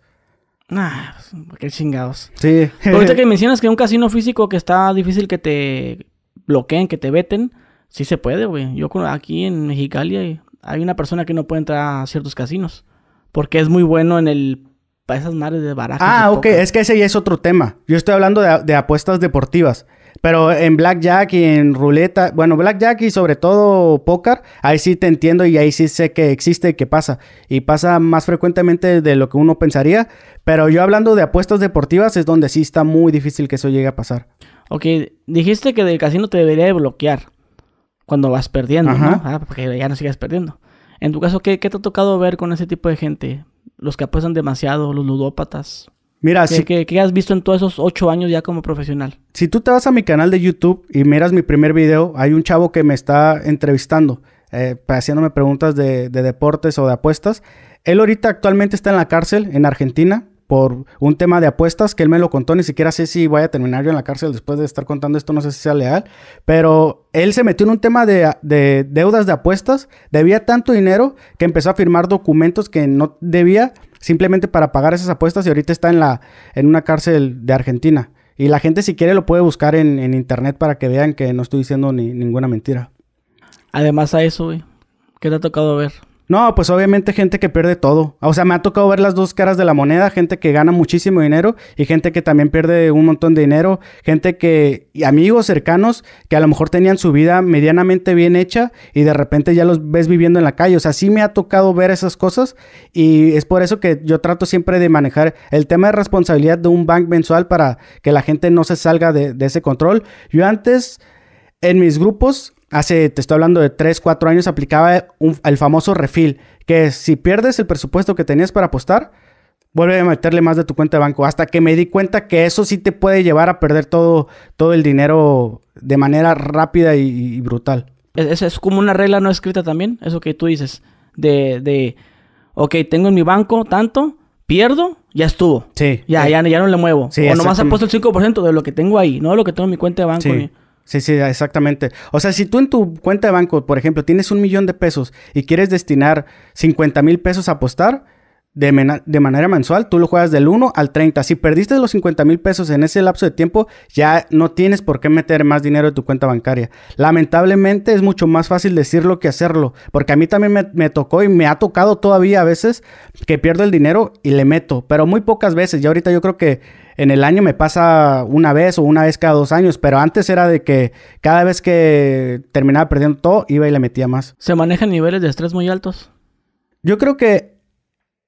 Ah, pues, qué chingados. Sí. Ahorita que mencionas que un casino físico que está difícil que te bloqueen, que te veten, sí se puede, güey. Yo aquí en Mexicali hay una persona que no puede entrar a ciertos casinos porque es muy bueno en el para esas madres de barajas. Ah, ok, es que ese ya es otro tema. Yo estoy hablando de, apuestas deportivas. Pero en blackjack y en ruleta, bueno, blackjack y sobre todo póker, ahí sí te entiendo y ahí sí sé que existe y que pasa. Y pasa más frecuentemente de lo que uno pensaría. Pero yo hablando de apuestas deportivas es donde sí está muy difícil que eso llegue a pasar. Ok, dijiste que del casino te debería de bloquear cuando vas perdiendo, ¿no? Ah, porque ya no sigas perdiendo. En tu caso, ¿qué te ha tocado ver con ese tipo de gente? los que apuestan demasiado, los ludópatas. Mira, ¿Qué, has visto en todos esos ocho años ya como profesional? Si tú te vas a mi canal de YouTube y miras mi primer video, hay un chavo que me está entrevistando, eh, haciéndome preguntas de, de, deportes o de apuestas. Él ahorita actualmente está en la cárcel en Argentina por un tema de apuestas que él me lo contó, ni siquiera sé si voy a terminar yo en la cárcel después de estar contando esto, no sé si sea leal, pero él se metió en un tema de, deudas de apuestas, debía tanto dinero que empezó a firmar documentos que no debía simplemente para pagar esas apuestas y ahorita está en, la, en una cárcel de Argentina. Y la gente si quiere lo puede buscar en, en internet para que vean que no estoy diciendo ni, ninguna mentira. Además a eso, ¿qué te ha tocado ver? No, pues obviamente gente que pierde todo. O sea, me ha tocado ver las dos caras de la moneda, gente que gana muchísimo dinero y gente que también pierde un montón de dinero, gente que, y amigos cercanos que a lo mejor tenían su vida medianamente bien hecha y de repente ya los ves viviendo en la calle. O sea, sí me ha tocado ver esas cosas y es por eso que yo trato siempre de manejar el tema de responsabilidad de un bank mensual para que la gente no se salga de, de ese control. Yo antes en mis grupos, hace, te estoy hablando de 3, 4 años, aplicaba el famoso refil. que si pierdes el presupuesto que tenías para apostar, vuelve a meterle más de tu cuenta de banco. Hasta que me di cuenta que eso sí te puede llevar a perder todo, todo el dinero de manera rápida y, brutal. Es, es, como una regla no escrita también, eso que tú dices. De, de, ok, tengo en mi banco tanto, pierdo, ya estuvo. Sí. Ya, Ya, ya no le muevo. Sí, o nomás apuesto el 5% de lo que tengo ahí, no lo que tengo en mi cuenta de banco. Sí, sí, exactamente. O sea, si tú en tu cuenta de banco, por ejemplo, tienes un millón de pesos y quieres destinar 50 mil pesos a apostar de, manera mensual, tú lo juegas del 1 al 30. Si perdiste los 50 mil pesos en ese lapso de tiempo, ya no tienes por qué meter más dinero en tu cuenta bancaria. Lamentablemente es mucho más fácil decirlo que hacerlo, porque a mí también me, tocó y me ha tocado todavía a veces que pierdo el dinero y le meto, pero muy pocas veces. Y ahorita yo creo que en el año me pasa una vez o una vez cada dos años, pero antes era de que cada vez que terminaba perdiendo todo, iba y le metía más. ¿Se manejan niveles de estrés muy altos? Yo creo que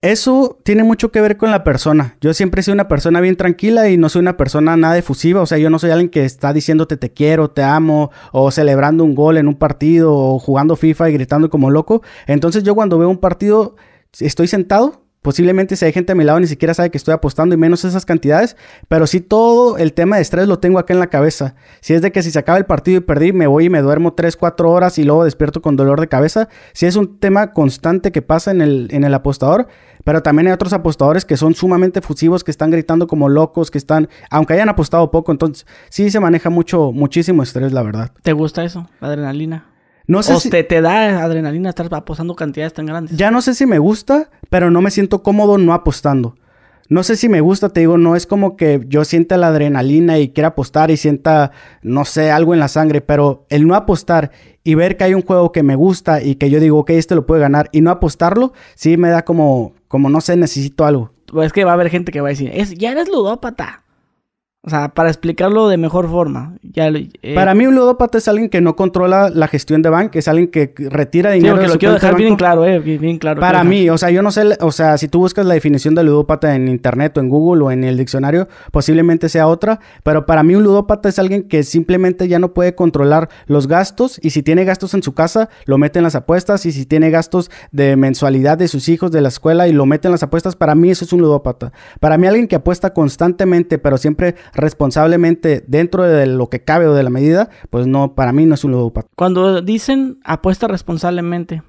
eso tiene mucho que ver con la persona. Yo siempre he sido una persona bien tranquila y no soy una persona nada efusiva. O sea, yo no soy alguien que está diciéndote te quiero, te amo, o celebrando un gol en un partido, o jugando FIFA y gritando como loco. Entonces yo cuando veo un partido, estoy sentado Posiblemente si hay gente a mi lado ni siquiera sabe que estoy apostando y menos esas cantidades, pero sí todo el tema de estrés lo tengo acá en la cabeza. Si es de que si se acaba el partido y perdí, me voy y me duermo 3, 4 horas y luego despierto con dolor de cabeza, si es un tema constante que pasa en el, en el apostador, pero también hay otros apostadores que son sumamente fusivos, que están gritando como locos, que están, aunque hayan apostado poco, entonces sí se maneja mucho, muchísimo estrés, la verdad. ¿Te gusta eso? Adrenalina. No sé si... te, da adrenalina estar apostando cantidades tan grandes. Ya no sé si me gusta, pero no me siento cómodo no apostando. No sé si me gusta, te digo, no es como que yo sienta la adrenalina y quiera apostar y sienta, no sé, algo en la sangre, pero el no apostar y ver que hay un juego que me gusta y que yo digo, ok, este lo puede ganar y no apostarlo, sí me da como, como no sé, necesito algo. Pues es que va a haber gente que va a decir, es, ya eres ludópata. O sea, para explicarlo de mejor forma. Eh, para mí un ludópata es alguien que no controla la gestión de banco, es alguien que retira dinero. Sí, lo quiero dejar bien claro, eh, bien claro. Para mí, o sea, yo no sé, o sea, si tú buscas la definición de ludópata en internet o en Google o en el diccionario, posiblemente sea otra, pero para mí un ludópata es alguien que simplemente ya no puede controlar los gastos y si tiene gastos en su casa, lo mete en las apuestas y si tiene gastos de mensualidad de sus hijos de la escuela y lo mete en las apuestas, para mí eso es un ludópata. Para mí alguien que apuesta constantemente, pero siempre responsablemente dentro de lo que cabe o de la medida, pues no, para mí no es un patrón. Cuando dicen apuesta responsablemente,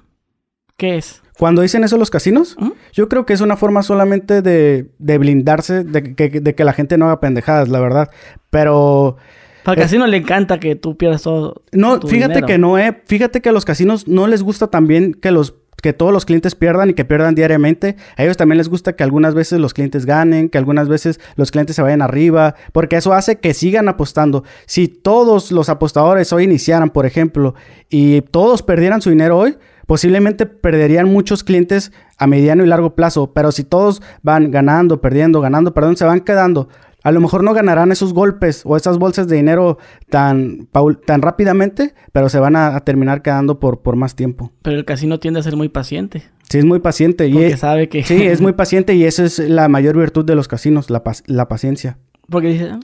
¿qué es? Cuando dicen eso los casinos, yo creo que es una forma solamente de, de blindarse, de que, la gente no haga pendejadas, la verdad. Pero... Al eh, casino le encanta que tú pierdas todo. No, fíjate que no, eh. Fíjate que a los casinos no les gusta también que los que todos los clientes pierdan y que pierdan diariamente. A ellos también les gusta que algunas veces los clientes ganen, que algunas veces los clientes se vayan arriba, porque eso hace que sigan apostando. Si todos los apostadores hoy iniciaran, por ejemplo, y todos perdieran su dinero hoy, posiblemente perderían muchos clientes a mediano y largo plazo, pero si todos van ganando, perdiendo, ganando, perdón, se van quedando a lo mejor no ganarán esos golpes o esas bolsas de dinero tan, tan rápidamente, pero se van a, terminar quedando por, por más tiempo. Pero el casino tiende a ser muy paciente. Sí, es muy paciente. Porque y sabe que... Sí, es muy paciente y esa es la mayor virtud de los casinos, la, la paciencia. Porque dice, ah,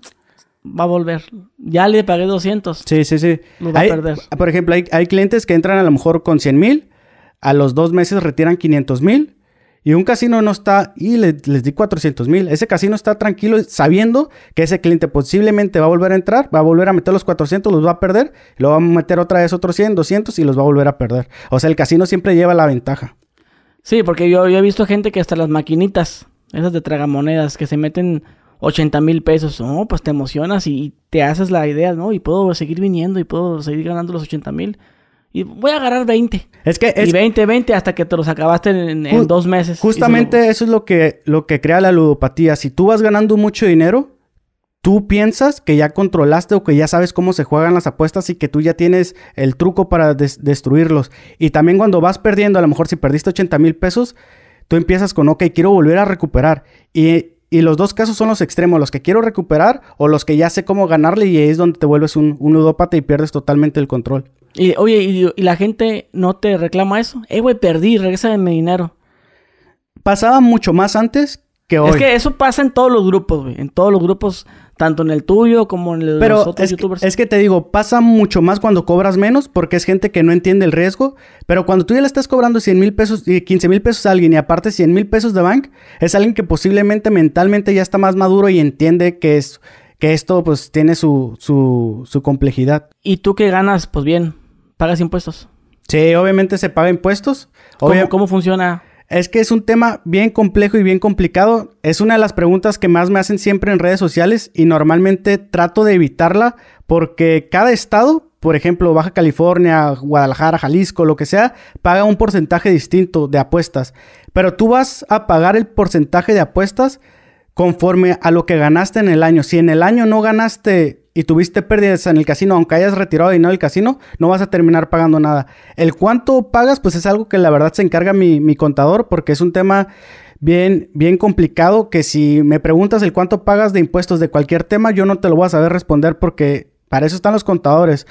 va a volver. Ya le pagué 200. Sí, sí, sí. Lo va a perder. Por ejemplo, hay, hay clientes que entran a lo mejor con 100 mil, a los dos meses retiran 500 mil y un casino no está, y les di 400 mil, ese casino está tranquilo sabiendo que ese cliente posiblemente va a volver a entrar, va a volver a meter los 400, los va a perder, lo va a meter otra vez otros 100, 200 y los va a volver a perder. O sea, el casino siempre lleva la ventaja. Sí, porque yo, he visto gente que hasta las maquinitas, esas de tragamonedas, que se meten 80 mil pesos, no, oh, pues te emocionas y, te haces la idea, ¿no? Y puedo seguir viniendo y puedo seguir ganando los 80 mil. Y voy a agarrar 20. Es que... Es... Y 20, 20 hasta que te los acabaste en, dos meses. Justamente eso es lo que, lo que crea la ludopatía. Si tú vas ganando mucho dinero, tú piensas que ya controlaste o que ya sabes cómo se juegan las apuestas y que tú ya tienes el truco para destruirlos. Y también cuando vas perdiendo, a lo mejor si perdiste 80 mil pesos, tú empiezas con, ok, quiero volver a recuperar. Y y los dos casos son los extremos, los que quiero recuperar o los que ya sé cómo ganarle y es donde te vuelves un, un y pierdes totalmente el control. Y, oye, y, y la gente no te reclama eso. Eh, güey, perdí, regresa mi dinero. Pasaba mucho más antes que hoy. Es que eso pasa en todos los grupos, güey. En todos los grupos tanto en el tuyo como en el de los otros es youtubers. Que, es que te digo, pasa mucho más cuando cobras menos porque es gente que no entiende el riesgo. Pero cuando tú ya le estás cobrando 100 mil pesos y 15 mil pesos a alguien y aparte 100 mil pesos de bank, es alguien que posiblemente mentalmente ya está más maduro y entiende que es que esto pues tiene su, su, complejidad. ¿Y tú qué ganas? Pues bien, pagas impuestos. Sí, obviamente se paga impuestos. ¿Cómo, funciona? Es que es un tema bien complejo y bien complicado. Es una de las preguntas que más me hacen siempre en redes sociales y normalmente trato de evitarla porque cada estado por ejemplo, Baja California, Guadalajara, Jalisco, lo que sea, paga un porcentaje distinto de apuestas. Pero tú vas a pagar el porcentaje de apuestas conforme a lo que ganaste en el año. Si en el año no ganaste y tuviste pérdidas en el casino, aunque hayas retirado dinero del casino, no vas a terminar pagando nada. El cuánto pagas, pues es algo que la verdad se encarga mi, contador, porque es un tema bien, bien complicado que si me preguntas el cuánto pagas de impuestos de cualquier tema, yo no te lo voy a saber responder porque para eso están los contadores.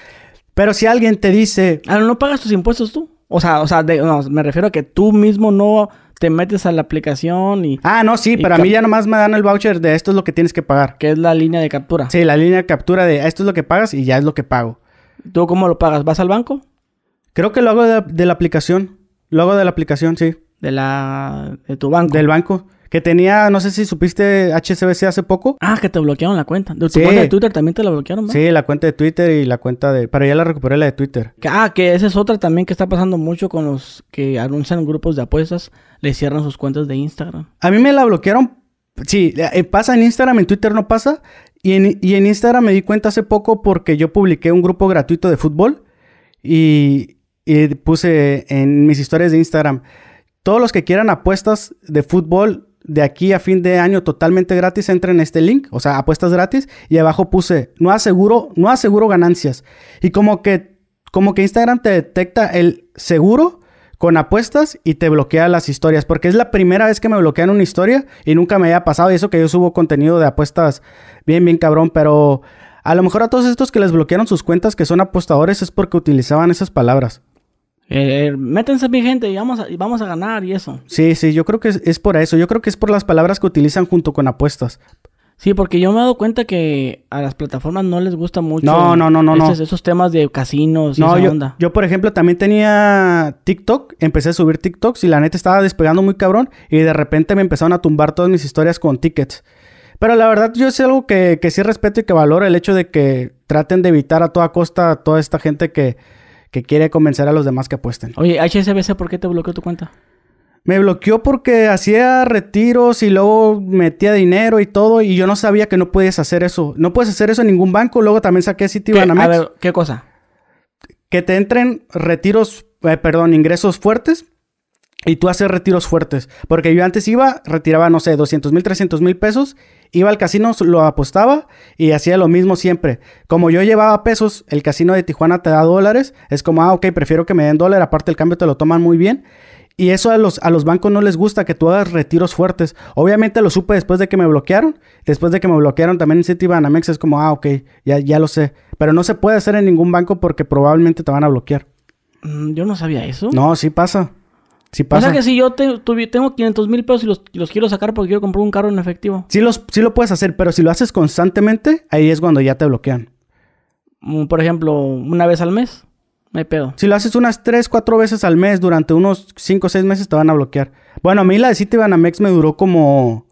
Pero si alguien te dice... Ah, no pagas tus impuestos tú. O sea, o sea, no, me refiero a que tú mismo no te metes a la aplicación y... Ah, no, sí, pero a mí ya nomás me dan el voucher de esto es lo que tienes que pagar. Que es la línea de captura. Sí, la línea de captura de esto es lo que pagas y ya es lo que pago. ¿Tú cómo lo pagas? ¿Vas al banco? Creo que lo hago de, la aplicación. Lo hago de la aplicación, sí. De la... de tu banco. Del banco. Que tenía, no sé si supiste HSBC hace poco. Ah, que te bloquearon la cuenta. tu cuenta de Twitter también te la bloquearon, Sí, la cuenta de Twitter y la cuenta de. Pero ya la recuperé la de Twitter. Ah, que esa es otra también que está pasando mucho con los que anuncian grupos de apuestas, le cierran sus cuentas de Instagram. A mí me la bloquearon. Sí, eh, eh, pasa en Instagram, en Twitter no pasa. Y en, y en Instagram me di cuenta hace poco porque yo publiqué un grupo gratuito de fútbol y, y puse en mis historias de Instagram todos los que quieran apuestas de fútbol de aquí a fin de año totalmente gratis, entra en este link, o sea, apuestas gratis, y abajo puse, no aseguro, no aseguro ganancias. Y como que, como que Instagram te detecta el seguro con apuestas y te bloquea las historias, porque es la primera vez que me bloquean una historia y nunca me había pasado, y eso que yo subo contenido de apuestas bien, bien cabrón, pero... A lo mejor a todos estos que les bloquearon sus cuentas que son apostadores es porque utilizaban esas palabras. Eh, eh, métanse mi gente y vamos, a, vamos a ganar y eso. Sí, sí, yo creo que es, por eso. Yo creo que es por las palabras que utilizan junto con apuestas. Sí, porque yo me he dado cuenta que a las plataformas no les gusta mucho. Esos, esos temas de casinos y no, yo, onda. Yo, por ejemplo, también tenía TikTok. Empecé a subir TikToks y la neta estaba despegando muy cabrón. Y de repente me empezaron a tumbar todas mis historias con tickets. Pero la verdad, yo es algo que, que sí respeto y que valoro el hecho de que traten de evitar a toda costa a toda esta gente que que quiere convencer a los demás que apuesten. Oye, HSBC, ¿por qué te bloqueó tu cuenta? Me bloqueó porque hacía retiros y luego metía dinero y todo y yo no sabía que no puedes hacer eso. No puedes hacer eso en ningún banco. Luego también saqué Citibanamex. A ver, ¿qué cosa? Que te entren retiros, eh, perdón, ingresos fuertes y tú haces retiros fuertes. Porque yo antes iba, retiraba, no sé, 200 mil, 300 mil pesos Iba al casino, lo apostaba y hacía lo mismo siempre. Como yo llevaba pesos, el casino de Tijuana te da dólares. Es como, ah, ok, prefiero que me den dólar, aparte el cambio te lo toman muy bien. Y eso a los, a los bancos no les gusta que tú hagas retiros fuertes. Obviamente lo supe después de que me bloquearon. Después de que me bloquearon también en Citibanamex es como, ah, ok, ya, ya lo sé. Pero no se puede hacer en ningún banco porque probablemente te van a bloquear. Mm, yo no sabía eso. No, sí pasa pasa. O sea que si yo tengo 500 mil pesos y los, quiero sacar porque quiero comprar un carro en efectivo. Sí, los, sí lo puedes hacer, pero si lo haces constantemente, ahí es cuando ya te bloquean. Mm, por ejemplo, una vez al mes, me hay pedo. Si lo haces unas 3, 4 veces al mes durante unos 5 o 6 meses, te van a bloquear. Bueno, a mí la de Citibanamex me duró como...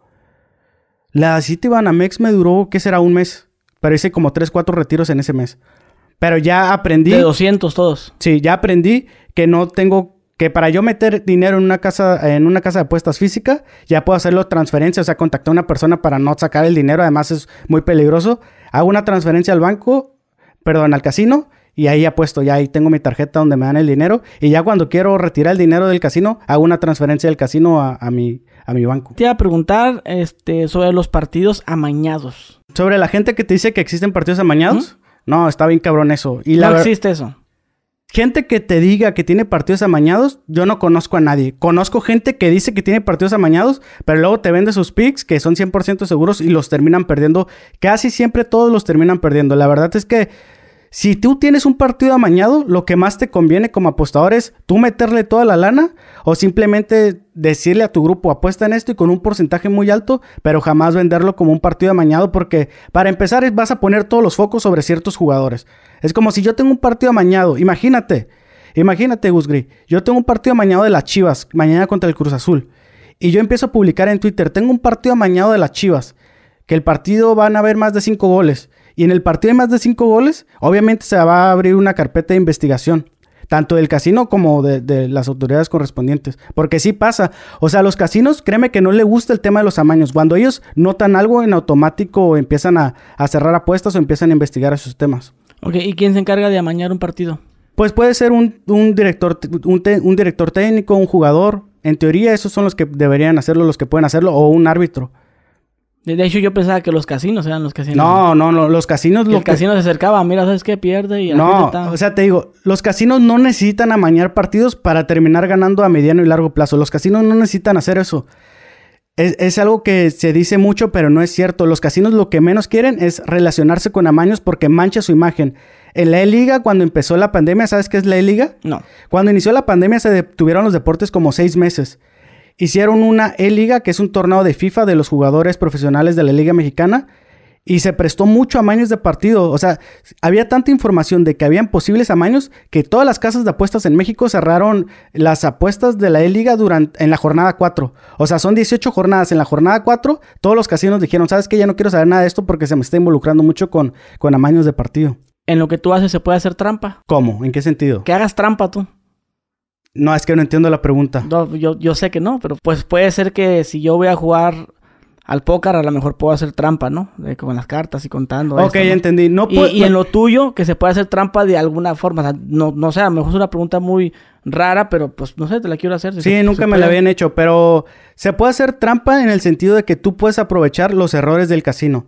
La de Citibanamex me duró, ¿qué será? Un mes. Pero hice como 3, 4 retiros en ese mes. Pero ya aprendí... De 200 todos. Sí, ya aprendí que no tengo que para yo meter dinero en una casa, en una casa de apuestas física, ya puedo hacerlo transferencia, o sea, contactar a una persona para no sacar el dinero, además es muy peligroso. Hago una transferencia al banco, perdón, al casino, y ahí apuesto, ya ahí tengo mi tarjeta donde me dan el dinero, y ya cuando quiero retirar el dinero del casino, hago una transferencia del casino a, mi, a mi banco. Te iba a preguntar este, sobre los partidos amañados. Sobre la gente que te dice que existen partidos amañados. No, está bien cabrón eso. no existe eso. Gente que te diga que tiene partidos amañados, yo no conozco a nadie. Conozco gente que dice que tiene partidos amañados, pero luego te vende sus picks que son 100% seguros y los terminan perdiendo. Casi siempre todos los terminan perdiendo. La verdad es que si tú tienes un partido amañado, lo que más te conviene como apostador es tú meterle toda la lana o simplemente decirle a tu grupo apuesta en esto y con un porcentaje muy alto, pero jamás venderlo como un partido amañado porque para empezar vas a poner todos los focos sobre ciertos jugadores. Es como si yo tengo un partido amañado, imagínate, imagínate Gusgri, yo tengo un partido amañado de las Chivas mañana contra el Cruz Azul y yo empiezo a publicar en Twitter, tengo un partido amañado de las Chivas, que el partido van a haber más de 5 goles. Y en el partido de más de cinco goles, obviamente se va a abrir una carpeta de investigación tanto del casino como de, las autoridades correspondientes. Porque sí pasa. O sea, los casinos, créeme que no le gusta el tema de los amaños. Cuando ellos notan algo en automático, empiezan a, cerrar apuestas o empiezan a investigar esos temas. ¿y quién se encarga de amañar un partido? Pues puede ser un, director, un, un director técnico, un jugador. En teoría, esos son los que deberían hacerlo, los que pueden hacerlo, o un árbitro. De hecho, yo pensaba que los casinos eran los casinos. No, no, no los casinos... Los casinos el se acercaba, mira, ¿sabes qué? Pierde y... No, o sea, te digo, los casinos no necesitan amañar partidos para terminar ganando a mediano y largo plazo. Los casinos no necesitan hacer eso. Es, es, algo que se dice mucho, pero no es cierto. Los casinos lo que menos quieren es relacionarse con amaños porque mancha su imagen. En la E-Liga, cuando empezó la pandemia, ¿sabes qué es la E-Liga? No. Cuando inició la pandemia se detuvieron los deportes como seis meses hicieron una E-Liga, que es un torneo de FIFA de los jugadores profesionales de la Liga Mexicana, y se prestó mucho a amaños de partido. O sea, había tanta información de que habían posibles amaños que todas las casas de apuestas en México cerraron las apuestas de la E-Liga durante, en la jornada 4. O sea, son 18 jornadas. En la jornada 4, todos los casinos dijeron, ¿sabes qué? Ya no quiero saber nada de esto porque se me está involucrando mucho con, con amaños de partido. En lo que tú haces se puede hacer trampa. ¿Cómo? ¿En qué sentido? Que hagas trampa tú. No, es que no entiendo la pregunta. No, yo, sé que no, pero pues puede ser que si yo voy a jugar al póker a lo mejor puedo hacer trampa, ¿no? Como con las cartas y contando. Ok, ya entendí. y, en lo tuyo, que se puede hacer trampa de alguna forma. O sea, no, no sé, a lo mejor es una pregunta muy rara, pero pues no sé, te la quiero hacer. sí, nunca me la habían hecho, pero se puede hacer trampa en el sentido de que tú puedes aprovechar los errores del casino.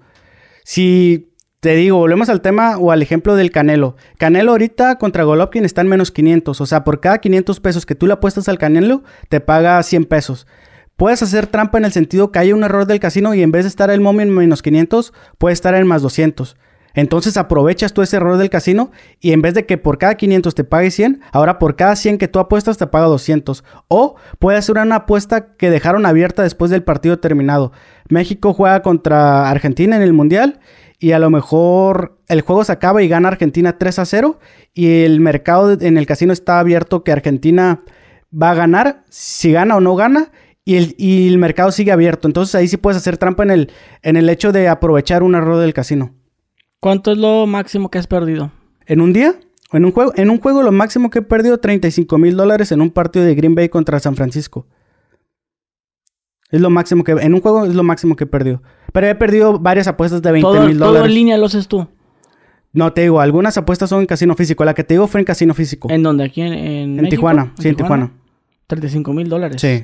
Si te digo, volvemos al tema o al ejemplo del Canelo. Canelo ahorita contra Golovkin está en menos 500. O sea, por cada 500 pesos que tú le apuestas al Canelo, te paga 100 pesos. Puedes hacer trampa en el sentido que hay un error del casino y en vez de estar el momio en menos 500, puede estar en más 200. Entonces aprovechas tú ese error del casino y en vez de que por cada 500 te pague 100, ahora por cada 100 que tú apuestas te paga 200. O puede hacer una apuesta que dejaron abierta después del partido terminado. México juega contra Argentina en el Mundial y a lo mejor el juego se acaba y gana Argentina 3 a 0 y el mercado en el casino está abierto que Argentina va a ganar, si gana o no gana, y el, mercado sigue abierto. Entonces ahí sí puedes hacer trampa en el, en el hecho de aprovechar un error del casino. ¿Cuánto es lo máximo que has perdido? ¿En un día? ¿En un juego? En un juego lo máximo que he perdido 35 mil dólares en un partido de Green Bay contra San Francisco. Es lo máximo que... En un juego es lo máximo que he perdido. Pero he perdido varias apuestas de 20 mil dólares. Todo en línea lo haces tú. No, te digo, algunas apuestas son en casino físico. La que te digo fue en casino físico. ¿En dónde? ¿Aquí en, Tijuana. Sí, en Tijuana. 35 mil dólares. Sí.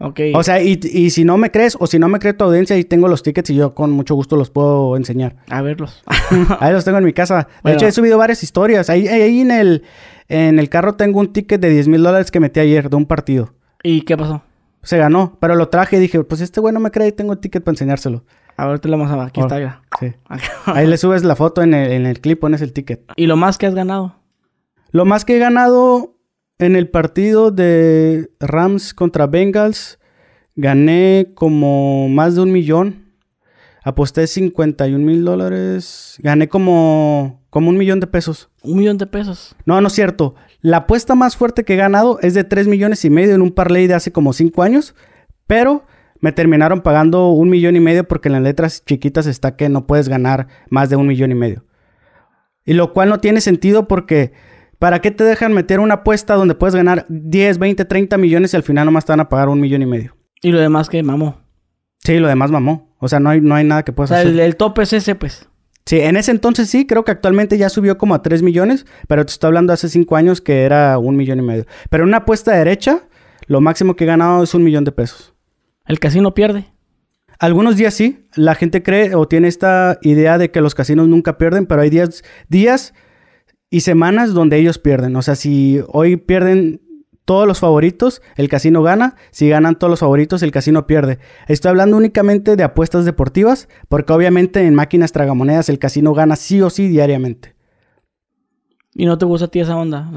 Ok. O sea, y, si no me crees o si no me cree tu audiencia, ahí tengo los tickets y yo con mucho gusto los puedo enseñar. A verlos. ahí los tengo en mi casa. De hecho, he subido varias historias. Ahí, ahí en, el, en el carro tengo un ticket de 10 mil dólares que metí ayer de un partido. ¿Y qué pasó? Se ganó, pero lo traje y dije, pues este güey no me cree y tengo el ticket para enseñárselo. A ver, te lo vamos a ver. Aquí está ya. Sí. Ahí le subes la foto en el, clip, pones el ticket. ¿Y lo más que has ganado? Lo más que he ganado en el partido de Rams contra Bengals, gané como más de un millón. Aposté 51 mil dólares. Gané como, como un millón de pesos. Un millón de pesos. No, no es cierto. La apuesta más fuerte que he ganado es de 3 millones y medio en un parlay de hace como 5 años, pero me terminaron pagando un millón y medio porque en las letras chiquitas está que no puedes ganar más de un millón y medio. Y lo cual no tiene sentido porque ¿para qué te dejan meter una apuesta donde puedes ganar 10, 20, 30 millones y al final nomás te van a pagar un millón y medio? ¿Y lo demás que mamó? Sí, lo demás mamó. O sea, no hay, no hay nada que puedas o sea, hacer. el tope es ese, pues. Sí, en ese entonces sí, creo que actualmente ya subió como a 3 millones, pero te estoy hablando hace 5 años que era un millón y medio. Pero en una apuesta derecha, lo máximo que he ganado es un millón de pesos. ¿El casino pierde? Algunos días sí, la gente cree o tiene esta idea de que los casinos nunca pierden, pero hay días, días y semanas donde ellos pierden. O sea, si hoy pierden todos los favoritos, el casino gana. Si ganan todos los favoritos, el casino pierde. Estoy hablando únicamente de apuestas deportivas, porque obviamente en máquinas tragamonedas el casino gana sí o sí diariamente. ¿Y no te gusta a ti esa onda,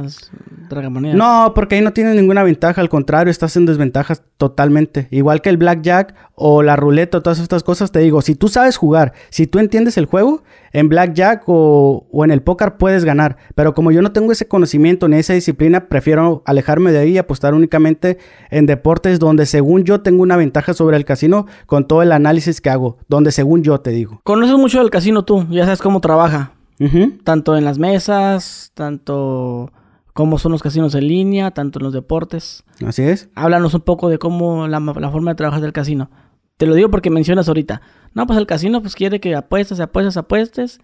No, porque ahí no tienes ninguna ventaja, al contrario, estás en desventajas totalmente. Igual que el blackjack o la ruleta o todas estas cosas, te digo, si tú sabes jugar, si tú entiendes el juego, en blackjack o, o en el póker puedes ganar. Pero como yo no tengo ese conocimiento ni esa disciplina, prefiero alejarme de ahí y apostar únicamente en deportes donde según yo tengo una ventaja sobre el casino con todo el análisis que hago, donde según yo te digo. Conoces mucho del casino tú, ya sabes cómo trabaja. Tanto en las mesas, tanto como son los casinos en línea, tanto en los deportes. Así es. Háblanos un poco de cómo la, forma de trabajar del casino. Te lo digo porque mencionas ahorita. No, pues el casino pues quiere que apuestas, apuestas, apuestes.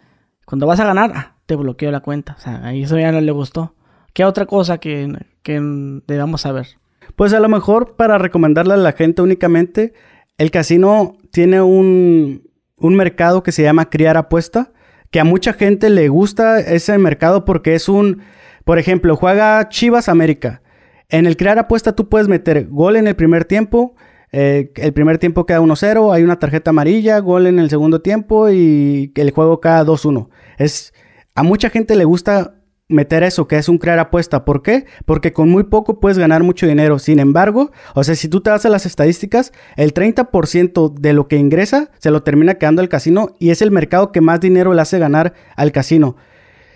Cuando vas a ganar, ah, te bloqueo la cuenta. O sea, ahí eso ya no le gustó. ¿Qué otra cosa que, que debamos saber? Pues a lo mejor para recomendarle a la gente únicamente, el casino tiene un, un mercado que se llama criar apuesta que a mucha gente le gusta ese mercado porque es un, por ejemplo, juega Chivas América. En el crear apuesta tú puedes meter gol en el primer tiempo, eh, el primer tiempo queda 1-0, hay una tarjeta amarilla, gol en el segundo tiempo y el juego queda 2-1. Es, a mucha gente le gusta meter eso, que es un crear apuesta. ¿Por qué? Porque con muy poco puedes ganar mucho dinero. Sin embargo, o sea, si tú te vas a las estadísticas, el 30% de lo que ingresa se lo termina quedando al casino y es el mercado que más dinero le hace ganar al casino.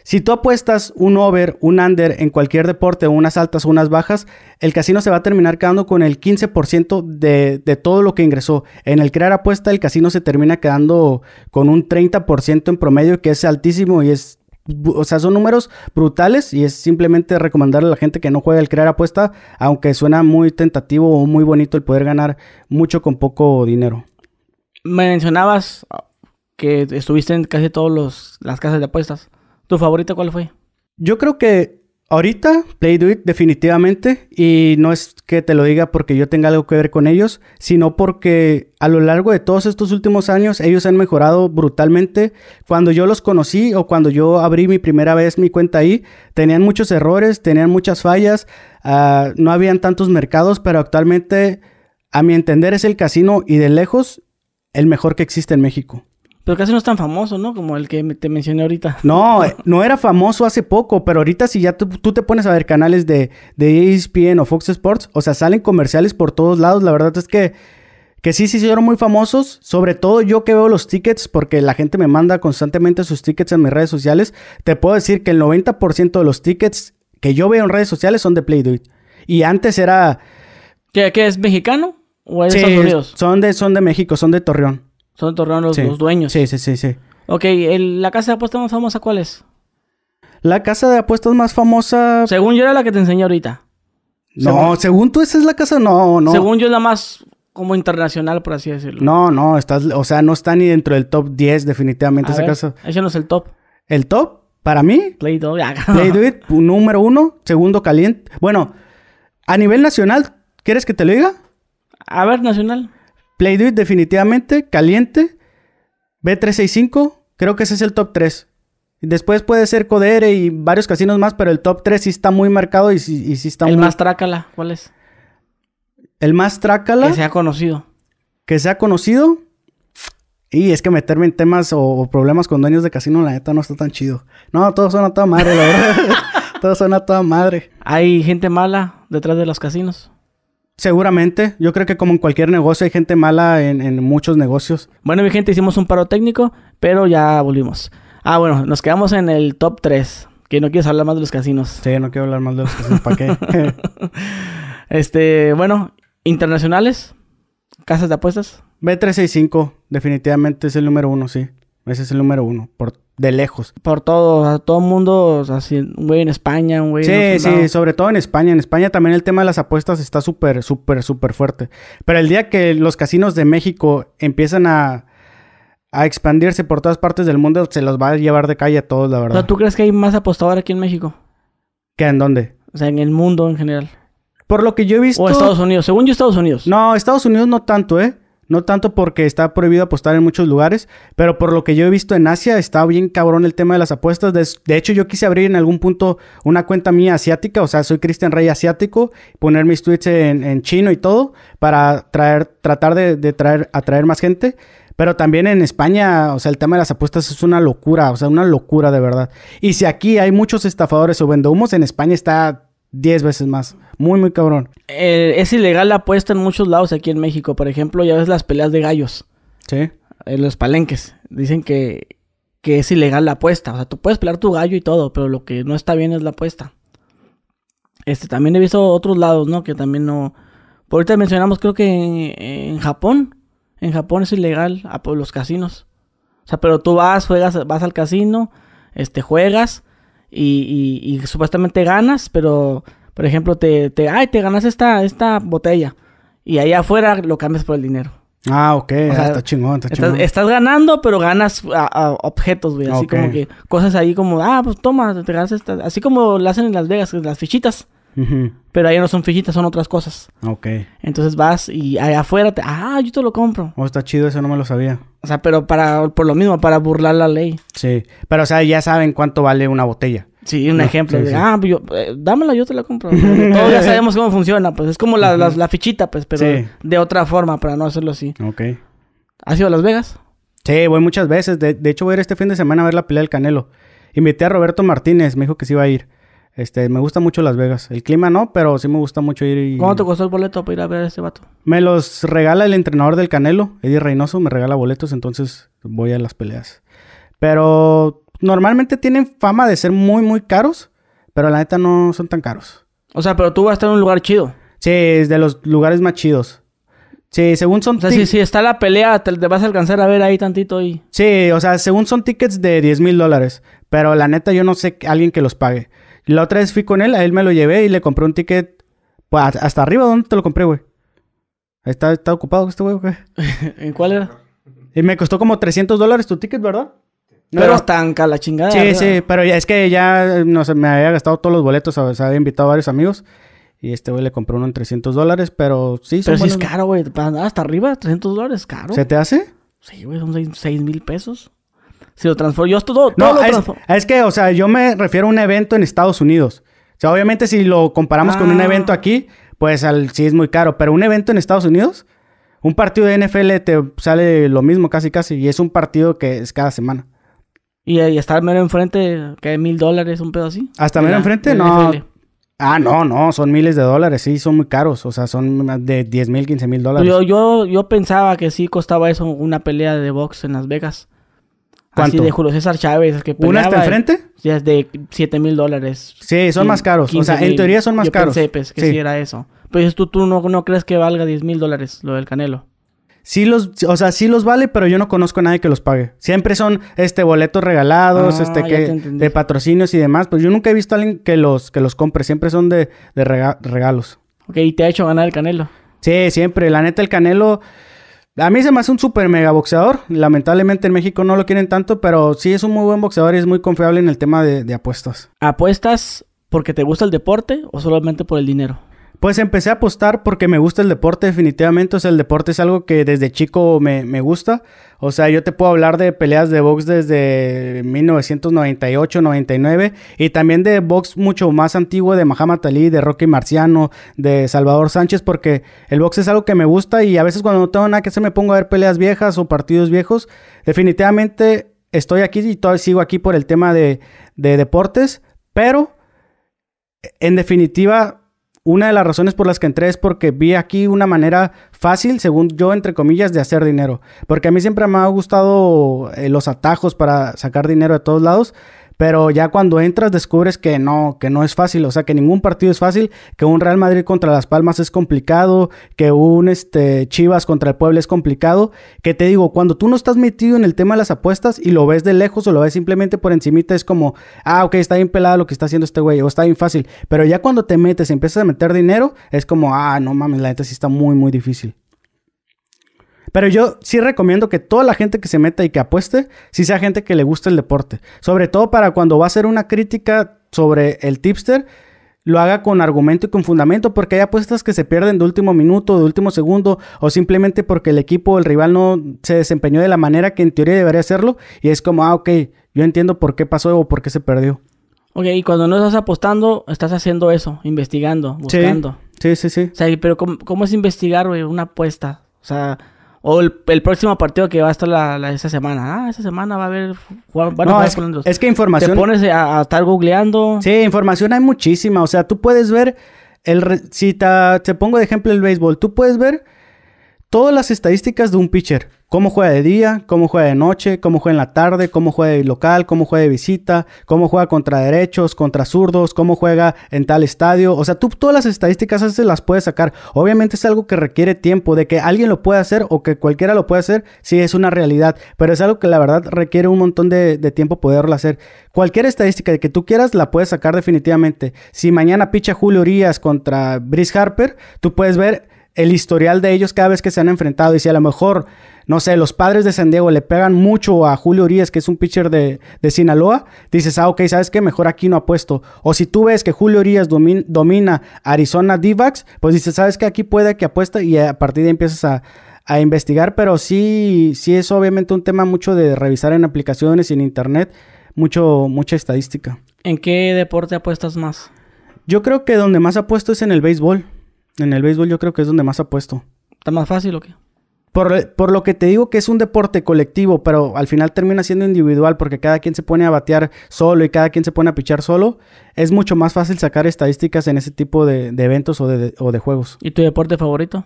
Si tú apuestas un over, un under en cualquier deporte, unas altas unas bajas, el casino se va a terminar quedando con el 15% de, de, todo lo que ingresó. En el crear apuesta, el casino se termina quedando con un 30% en promedio, que es altísimo y es o sea, son números brutales y es simplemente recomendarle a la gente que no juegue al crear apuesta, aunque suena muy tentativo o muy bonito el poder ganar mucho con poco dinero. Me mencionabas ah, que estuviste en casi todas las casas de apuestas. ¿Tu favorita cuál fue? Yo creo que Ahorita, Play Do It definitivamente, y no es que te lo diga porque yo tenga algo que ver con ellos, sino porque a lo largo de todos estos últimos años ellos han mejorado brutalmente. Cuando yo los conocí o cuando yo abrí mi primera vez mi cuenta ahí, tenían muchos errores, tenían muchas fallas, ah, no habían tantos mercados, pero actualmente, a mi entender, es el casino y de lejos el mejor que existe en México. Pero casi no es tan famoso, ¿no? Como el que te mencioné ahorita. No, eh, no era famoso hace poco, pero ahorita si ya tú, te pones a ver canales de, de, ESPN o Fox Sports, o sea, salen comerciales por todos lados. La verdad es que, que sí, sí son muy famosos. Sobre todo yo que veo los tickets, porque la gente me manda constantemente sus tickets en mis redes sociales. Te puedo decir que el 90% de los tickets que yo veo en redes sociales son de Playdoit. Y antes era... ¿Qué, es mexicano? ¿O Estados Unidos? Son de, son de México, son de Torreón. Son de los, dueños. Sí, sí, sí, sí. Ok, ¿la casa de apuestas más famosa cuál es? La casa de apuestas más famosa... Según yo era la que te enseñé ahorita. No, según, tú esa es la casa, no, no. Según yo es la más como internacional, por así decirlo. No, no, estás, o sea, no está ni dentro del top 10 definitivamente esa casa ver, no es el top. ¿El top? Para mí. Play Do Play Do número uno. Segundo, Caliente. Bueno, a nivel nacional, ¿quieres que te lo diga? A ver, nacional. Playduit definitivamente, caliente. B365, creo que ese es el top 3. Después puede ser Codere y varios casinos más, pero el top 3 sí está muy marcado y sí, está muy... está el más trácala, ¿cuál es? El más trácala. Que ha conocido. Que sea conocido. Y es que meterme en temas o, problemas con dueños de casino, la neta, no está tan chido. No, todo suena a toda madre, la verdad. todo suena a toda madre. Hay gente mala detrás de los casinos. Seguramente, yo creo que como en cualquier negocio hay gente mala en, muchos negocios. Bueno, mi gente, hicimos un paro técnico, pero ya volvimos. Ah, bueno, nos quedamos en el top 3. Que no quieres hablar más de los casinos. Sí, no quiero hablar más de los casinos. ¿Para qué? este, bueno, internacionales, casas de apuestas. B365, definitivamente es el número uno, sí. Ese es el número uno, por, de lejos. Por todo, o todo el mundo, así, un güey en España, un güey Sí, sí, sí, sobre todo en España. En España también el tema de las apuestas está súper, súper, súper fuerte. Pero el día que los casinos de México empiezan a, expandirse por todas partes del mundo, se los va a llevar de calle a todos, la verdad. ¿tú crees que hay más apostadores aquí en México? ¿Qué? ¿En dónde? O sea, en el mundo en general. Por lo que yo he visto... O Estados Unidos. Según yo, Estados Unidos. No, Estados Unidos no tanto, ¿eh? No tanto porque está prohibido apostar en muchos lugares, pero por lo que yo he visto en Asia está bien cabrón el tema de las apuestas. De, hecho, yo quise abrir en algún punto una cuenta mía asiática, o sea, soy Cristian Rey asiático, poner mis tweets en, chino y todo para traer, tratar de, traer, atraer más gente. Pero también en España, o sea, el tema de las apuestas es una locura, o sea, una locura de verdad. Y si aquí hay muchos estafadores o vendehumos, en España está 10 veces más. Muy, muy cabrón. Eh, es ilegal la apuesta en muchos lados aquí en México. Por ejemplo, ya ves las peleas de gallos. Sí. Eh, los palenques. Dicen que, es ilegal la apuesta. O sea, tú puedes pelear tu gallo y todo, pero lo que no está bien es la apuesta. Este, también he visto otros lados, ¿no? Que también no... Por ahorita mencionamos, creo que en, Japón. En Japón es ilegal a, los casinos. O sea, pero tú vas, juegas, vas al casino, este, juegas y, y, supuestamente ganas, pero por ejemplo, te, te, ay, te ganas esta, esta botella y ahí afuera lo cambias por el dinero. Ah, ok. Ah, está chingón, está estás, Estás ganando, pero ganas objetos, güey. Así como que cosas ahí como, ah, pues toma, te ganas esta. Así como lo hacen en Las Vegas, las fichitas. Pero ahí no son fichitas, son otras cosas. Ok. Entonces vas y afuera te, ah, yo te lo compro. Oh, está chido, eso no me lo sabía. O sea, pero para, por lo mismo, para burlar la ley. Sí. Pero, o sea, ya saben cuánto vale una botella. Sí, un ejemplo. de, Ah, pues yo, eh, dámela, yo te la compro. Todos ya sabemos cómo funciona, pues. Es como la, la, fichita, pues, pero de otra forma, para no hacerlo así. Ok. ¿Has ido a Las Vegas? Sí, voy muchas veces. De, de, hecho, voy a ir este fin de semana a ver la pelea del Canelo. Invité a Roberto Martínez, me dijo que se iba a ir. Este, me gusta mucho Las Vegas. El clima no, pero sí me gusta mucho ir y... ¿Cuánto te costó el boleto para ir a ver a este vato? Me los regala el entrenador del Canelo, Eddie Reynoso, me regala boletos, entonces voy a las peleas. Pero normalmente tienen fama de ser muy, muy caros, pero la neta no son tan caros. O sea, pero tú vas a estar en un lugar chido. Sí, es de los lugares más chidos. Sí, según son... O sea, si, está la pelea, te, vas a alcanzar a ver ahí tantito y... Sí, o sea, según son tickets de 10 mil dólares, pero la neta yo no sé alguien que los pague. La otra vez fui con él, a él me lo llevé y le compré un ticket pues, hasta arriba. ¿Dónde te lo compré, güey? Está, está ocupado este güey, güey. ¿En cuál era? Y me costó como 300 dólares tu ticket, ¿verdad? No, pero estanca la chingada. Sí, sí, pero es que ya no sé, me había gastado todos los boletos, había invitado a varios amigos. Y este güey le compró uno en 300 dólares, pero sí. pero sí es caro, güey. Hasta arriba, 300 dólares, caro. ¿Se te hace? Sí, güey, son 6 mil pesos. Si lo transformo. Yo todo, no, lo Es, que, o sea, yo me refiero a un evento en Estados Unidos. O sea, obviamente si lo comparamos con un ah. evento aquí, pues sí es muy caro. Pero un evento en Estados Unidos, un partido de NFL te sale lo mismo casi casi. Y es un partido que es cada semana. Y, hasta eh, estar mero enfrente, que mil dólares, un pedo así. Hasta mero enfrente, no. Ah, no, no, son miles de dólares, sí, son muy caros, o sea, son de 10 mil, 15 mil dólares. Pues yo, yo, yo pensaba que sí costaba eso una pelea de box en Las Vegas. ¿Cuánto? Así de Julio César Chávez. Que ¿Una está enfrente? Sí, es de 7 mil dólares. Sí, son más caros. o sea, en teoría son más caros. Pensé, pues, que si era eso. Pero tú, tú no, crees que valga 10 mil dólares lo del Canelo. Sí los, o sea, sí los vale, pero yo no conozco a nadie que los pague. Siempre son este boletos regalados, ah, este que de patrocinios y demás, Pues yo nunca he visto a alguien que los que los compre, siempre son de, de regalos. Ok, ¿y te ha hecho ganar el Canelo? Sí, siempre, la neta el Canelo a mí se me hace un super mega boxeador. Lamentablemente en México no lo quieren tanto, pero sí es un muy buen boxeador y es muy confiable en el tema de, de apuestas. ¿Apuestas porque te gusta el deporte o solamente por el dinero? Pues empecé a apostar porque me gusta el deporte, definitivamente. O sea, el deporte es algo que desde chico me, gusta. O sea, yo te puedo hablar de peleas de box desde 1998, 99 y también de box mucho más antiguo de Mahama Ali, de Rocky Marciano, de Salvador Sánchez, porque el box es algo que me gusta y a veces cuando no tengo nada que hacer me pongo a ver peleas viejas o partidos viejos. Definitivamente estoy aquí y todavía sigo aquí por el tema de, de deportes, pero en definitiva una de las razones por las que entré es porque vi aquí una manera fácil, según yo, entre comillas, de hacer dinero. Porque a mí siempre me ha gustado eh, los atajos para sacar dinero de todos lados. Pero ya cuando entras descubres que no, que no es fácil, o sea, que ningún partido es fácil, que un Real Madrid contra Las Palmas es complicado, que un este, Chivas contra el pueblo es complicado, que te digo, cuando tú no estás metido en el tema de las apuestas y lo ves de lejos o lo ves simplemente por encimita, es como, ah, ok, está bien pelado lo que está haciendo este güey, o está bien fácil, pero ya cuando te metes y empiezas a meter dinero, es como, ah, no mames, la neta sí está muy, muy difícil. Pero yo sí recomiendo que toda la gente que se meta y que apueste, sí sea gente que le guste el deporte. Sobre todo para cuando va a hacer una crítica sobre el tipster, lo haga con argumento y con fundamento, porque hay apuestas que se pierden de último minuto, de último segundo, o simplemente porque el equipo o el rival no se desempeñó de la manera que en teoría debería hacerlo, y es como, ah, ok, yo entiendo por qué pasó o por qué se perdió. Ok, y cuando no estás apostando, estás haciendo eso, investigando, buscando. Sí, sí, sí. O sea, pero ¿cómo, es investigar, una apuesta? O sea, o el, próximo partido que va a estar la, esa semana. Ah, esa semana va a haber. Van es, es, que información. Te pones a, estar googleando. Sí, información hay muchísima. O sea, tú puedes ver. El, si te pongo de ejemplo el béisbol, tú puedes ver todas las estadísticas de un pitcher. Cómo juega de día, cómo juega de noche, cómo juega en la tarde, cómo juega de local, cómo juega de visita, cómo juega contra derechos, contra zurdos, cómo juega en tal estadio. O sea, tú todas las estadísticas esas las puedes sacar. Obviamente es algo que requiere tiempo, de que alguien lo pueda hacer o que cualquiera lo pueda hacer, sí es una realidad. Pero es algo que la verdad requiere un montón de, tiempo poderlo hacer. Cualquier estadística de que tú quieras la puedes sacar definitivamente. Si mañana picha Julio Urias contra Brice Harper, tú puedes ver el historial de ellos cada vez que se han enfrentado. Y si a lo mejor, no sé, los padres de San Diego le pegan mucho a Julio Orías que es un pitcher de, de Sinaloa, dices, ah, ok, ¿sabes qué? Mejor aquí no apuesto. O si tú ves que Julio Orías domina, Arizona Divax, pues dices, ¿sabes qué? Aquí puede que apuesta y a partir de ahí empiezas a, a investigar. Pero sí, sí es obviamente un tema mucho de revisar en aplicaciones y en internet. Mucho, mucha estadística. ¿En qué deporte apuestas más? Yo creo que donde más apuesto es en el béisbol. En el béisbol yo creo que es donde más apuesto. ¿Está más fácil o qué? Por, por, lo que te digo que es un deporte colectivo, pero al final termina siendo individual porque cada quien se pone a batear solo y cada quien se pone a pichar solo, es mucho más fácil sacar estadísticas en ese tipo de, eventos o o de juegos. ¿Y tu deporte favorito?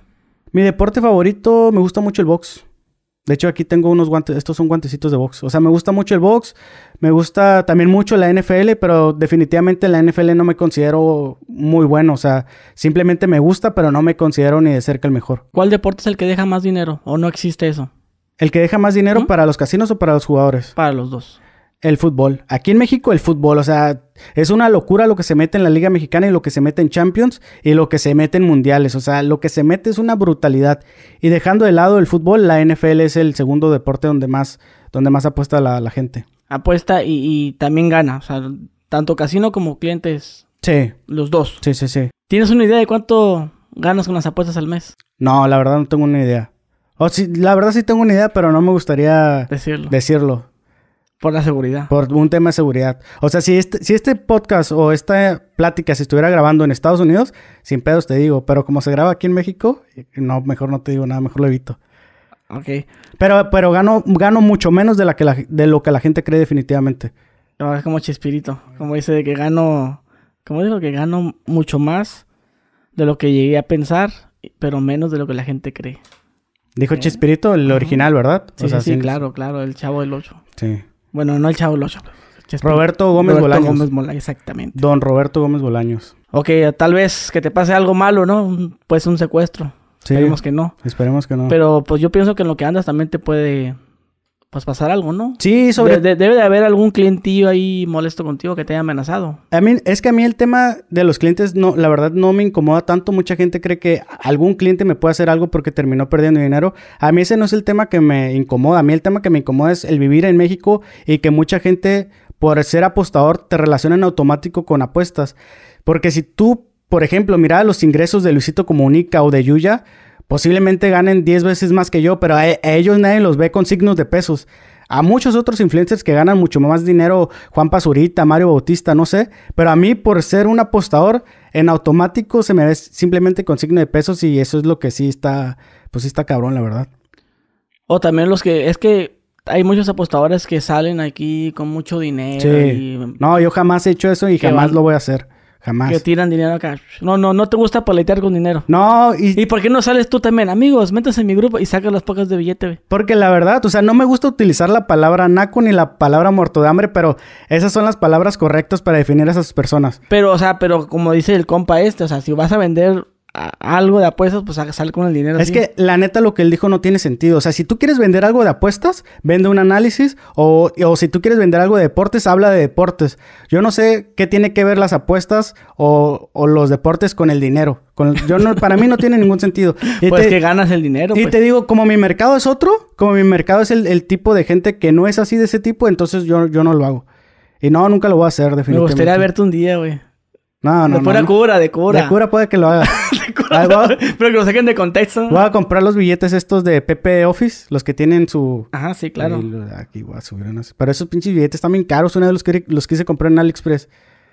Mi deporte favorito me gusta mucho el box. De hecho, aquí tengo unos guantes, estos son guantecitos de box. O sea, me gusta mucho el box, me gusta también mucho la NFL, pero definitivamente la NFL no me considero muy bueno. O sea, simplemente me gusta, pero no me considero ni de cerca el mejor. ¿Cuál deporte es el que deja más dinero o no existe eso? ¿El que deja más dinero para los casinos o para los jugadores? Para los dos. El fútbol. Aquí en México el fútbol, o sea, es una locura lo que se mete en la Liga Mexicana y lo que se mete en Champions y lo que se mete en Mundiales. O sea, lo que se mete es una brutalidad. Y dejando de lado el fútbol, la NFL es el segundo deporte donde más, donde más apuesta la, gente. Apuesta y, también gana. O sea, tanto casino como clientes. Sí. Los dos. Sí, sí, sí. ¿Tienes una idea de cuánto ganas con las apuestas al mes? No, la verdad no tengo una idea. la verdad sí tengo una idea, pero no me gustaría decirlo. Por la seguridad. Por un tema de seguridad. O sea, si este, si este podcast o esta plática se estuviera grabando en Estados Unidos, sin pedos te digo, pero como se graba aquí en México, no, mejor no te digo nada, mejor lo evito. Ok. Pero, pero gano, gano mucho menos de, la que de lo que la gente cree definitivamente. Ah, es como Chespirito, como dice que gano, como digo que gano mucho más de lo que llegué a pensar, pero menos de lo que la gente cree. Dijo Chespirito, el original, ¿verdad? Sí, sí, claro, claro, el chavo del 8. Sí. Bueno, no el Chavo Locho. Roberto Gómez Roberto Bolaños. Gómez exactamente. Don Roberto Gómez Bolaños. Ok, tal vez que te pase algo malo, ¿no? Pues un secuestro. esperemos que no. Esperemos que no. Pero pues yo pienso que en lo que andas también te puede pues pasar algo, ¿no? Sí, sobre... debe de haber algún clientillo ahí molesto contigo que te haya amenazado. A mí, es que a mí el tema de los clientes, no, la verdad, no me incomoda tanto. Mucha gente cree que algún cliente me puede hacer algo porque terminó perdiendo dinero. A mí ese no es el tema que me incomoda. A mí el tema que me incomoda es el vivir en México y que mucha gente, por ser apostador, te relaciona en automático con apuestas. Porque si tú, por ejemplo, miras los ingresos de Luisito Comunica o de Yuya... Posiblemente ganen 10 veces más que yo, pero a, ellos nadie los ve con signos de pesos. A muchos otros influencers que ganan mucho más dinero, Juan Pazurita, Mario Bautista, no sé, pero a mí por ser un apostador, en automático se me ve simplemente con signo de pesos y eso es lo que sí está, pues está cabrón, la verdad. O también los que, es que hay muchos apostadores que salen aquí con mucho dinero. Sí. no, yo jamás he hecho eso y jamás lo voy a hacer. Jamás. Que tiran dinero acá. No, no, no te gusta paletear con dinero. No, y... ¿Y por qué no sales tú también? Amigos, métanse en mi grupo y saca las pocas de billete, güey. Porque la verdad, o sea, no me gusta utilizar la palabra naco ni la palabra muerto de hambre, pero esas son las palabras correctas para definir a esas personas. Pero, o sea, pero como dice el compa este, o sea, si vas a vender algo de apuestas, pues sale con el dinero. Es que la neta lo que él dijo no tiene sentido. O sea, si tú quieres vender algo de apuestas, vende un análisis. O, si tú quieres vender algo de deportes, habla de deportes. Yo no sé qué tiene que ver las apuestas o, los deportes con el dinero. Con yo no, para mí no tiene ningún sentido. Y pues te, que ganas el dinero. Y pues. te digo, como mi mercado es otro, como mi mercado es el, tipo de gente que no es así de ese tipo, entonces yo, yo no lo hago. Y no, nunca lo voy a hacer, definitivamente. Me gustaría verte un día, güey. No, no, de pura cura, de cura. De cura puede que lo haga. de cura, Pero que lo saquen de contexto. Voy a comprar los billetes estos de Pepe Office, los que tienen su. Ajá, sí, claro. aquí voy a subir unos. Pero esos pinches billetes están bien caros. Uno de los que los quise comprar en AliExpress.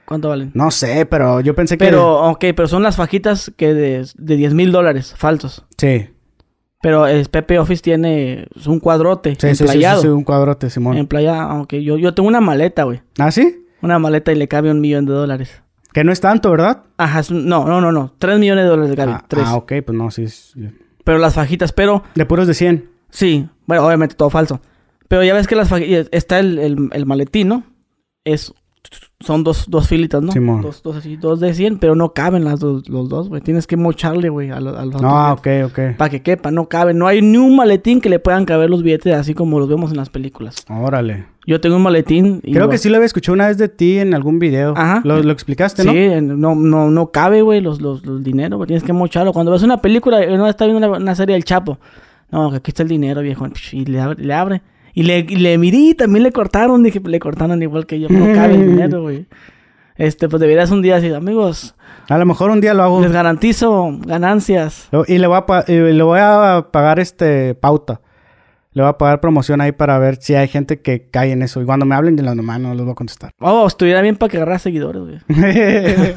¿Cuánto valen? No sé, pero yo pensé que. Pero, ok, pero son las fajitas que de, de 10 mil dólares falsos. Sí. Pero Pepe Office tiene un cuadrote. Sí, Sí, sí, un cuadrote, Simón. playa. aunque yo, yo tengo una maleta, güey. ¿Ah, sí? Una maleta y le cabe un millón de dólares. Que no es tanto, ¿verdad? Ajá, no, no, no, no. 3 millones de dólares, de Ah, ah, ok, pues no, sí. Es... Pero las fajitas, pero. De puros de 100. Sí, bueno, obviamente todo falso. Pero ya ves que las fajitas. Está el, el, el maletín, ¿no? Es son dos, dos filitas, ¿no? Dos, dos, así, dos de 100, pero no caben las los dos, güey. Tienes que mocharle, güey, a, los Ah, ok, ok. Para que quepa, no caben. No hay ni un maletín que le puedan caber los billetes así como los vemos en las películas. Órale. Yo tengo un maletín. Y Creo que sí lo había escuchado una vez de ti en algún video. Ajá. Lo, explicaste, ¿no? Sí, no, no, no cabe, güey, los, los, los dinero, güey. Tienes que mocharlo. Cuando ves una película, uno eh, está viendo una, una serie del Chapo. No, aquí está el dinero, viejo. Y le abre. Le abre y le, miré y también le cortaron. Dije, le cortaron igual que yo. No cabe el dinero, güey. Este, pues deberías un día decir, amigos. A lo mejor un día lo hago. Les garantizo ganancias. Y le voy a, le voy a pagar este pauta. Le voy a pagar promoción ahí para ver si hay gente que cae en eso. Y cuando me hablen de la nomás no les voy a contestar. Oh, estuviera bien para que agarras seguidores, güey.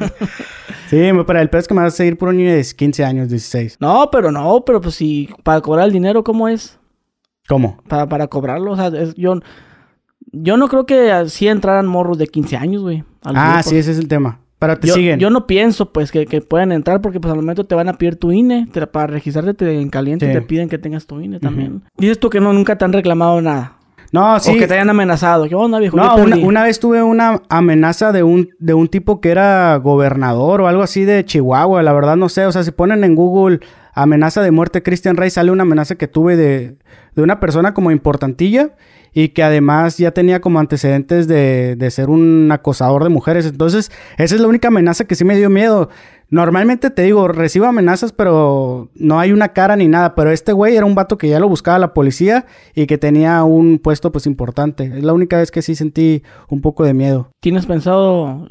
sí, pero el precio es que me vas a seguir por un niño de 15 años, 16. No, pero no, pero pues si para cobrar el dinero, ¿cómo es? ¿Cómo? Para, para cobrarlo. yo, yo no creo que así entraran morros de 15 años, güey. Ah, sí, ese es el tema. yo, no pienso, pues, que, que, puedan entrar porque, pues, al momento te van a pedir tu INE. para registrarte en caliente te piden que tengas tu INE también. Dices tú que no, nunca te han reclamado nada. No, sí. O que te hayan amenazado. No, una, vez tuve una amenaza de un, de un tipo que era gobernador o algo así de Chihuahua. La verdad no sé. O sea, si ponen en Google amenaza de muerte Christian Rey sale una amenaza que tuve de, una persona como importantilla y que además ya tenía como antecedentes de, de, ser un acosador de mujeres. Entonces, esa es la única amenaza que sí me dio miedo. Normalmente te digo, recibo amenazas, pero no hay una cara ni nada. Pero este güey era un vato que ya lo buscaba la policía y que tenía un puesto pues importante. Es la única vez que sí sentí un poco de miedo. ¿Tienes pensado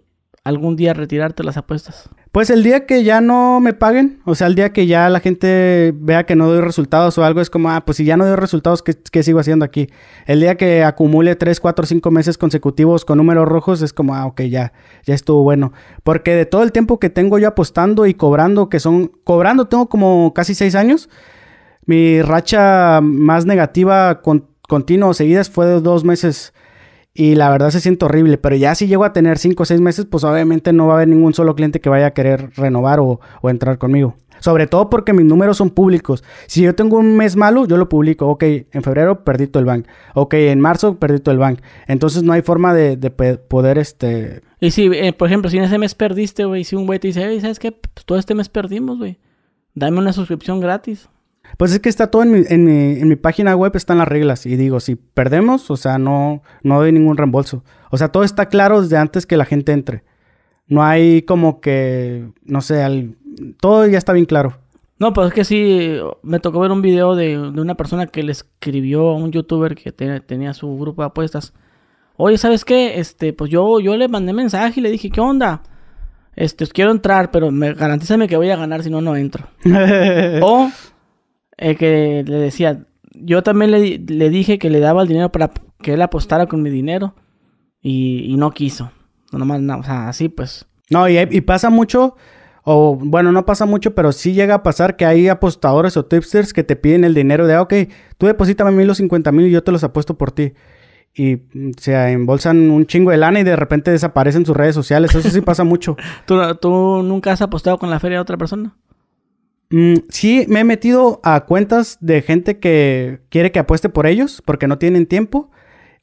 algún día retirarte las apuestas? Pues el día que ya no me paguen, o sea, el día que ya la gente vea que no doy resultados o algo, es como, ah, pues si ya no doy resultados, ¿qué, sigo haciendo aquí? El día que acumule 3, 4, 5 meses consecutivos con números rojos, es como, ah, ok, ya, ya estuvo bueno. Porque de todo el tiempo que tengo yo apostando y cobrando, que son, cobrando tengo como casi 6 años, mi racha más negativa con, continua o seguidas fue de dos meses y la verdad se siente horrible, pero ya si llego a tener 5 o 6 meses, pues obviamente no va a haber ningún solo cliente que vaya a querer renovar o, entrar conmigo. Sobre todo porque mis números son públicos. Si yo tengo un mes malo, yo lo publico. Ok, en febrero perdí todo el bank. Ok, en marzo perdí todo el bank. Entonces no hay forma de, poder este... Y si, eh, por ejemplo, si en ese mes perdiste, güey, si un güey te dice, hey, ¿sabes qué? Pues, todo este mes perdimos, güey. Dame una suscripción gratis. Pues es que está todo en mi, página web, están las reglas. Y digo, si perdemos, o sea, no, no doy ningún reembolso. O sea, todo está claro desde antes que la gente entre. No hay como que, no sé, todo ya está bien claro. No, pero pues es que sí, me tocó ver un video de, una persona que le escribió a un youtuber que tenía su grupo de apuestas. Oye, ¿sabes qué? Este, pues yo, yo le mandé mensaje y le dije, ¿qué onda? Este, pues quiero entrar, pero me garantízame que voy a ganar, si no, no entro. o que le decía, yo también le, le, dije que le daba el dinero para que él apostara con mi dinero y, no quiso. No, o sea, así pues. No, y, pasa mucho, o bueno, no pasa mucho, pero sí llega a pasar que hay apostadores o tipsters que te piden el dinero de, ah, ok, tú deposítame a mí los 50 mil y yo te los apuesto por ti. Y mm, se embolsan un chingo de lana y de repente desaparecen sus redes sociales. Eso sí pasa mucho. ¿Tú, ¿Tú nunca has apostado con la feria de otra persona? Mm, sí, me he metido a cuentas de gente que quiere que apueste por ellos porque no tienen tiempo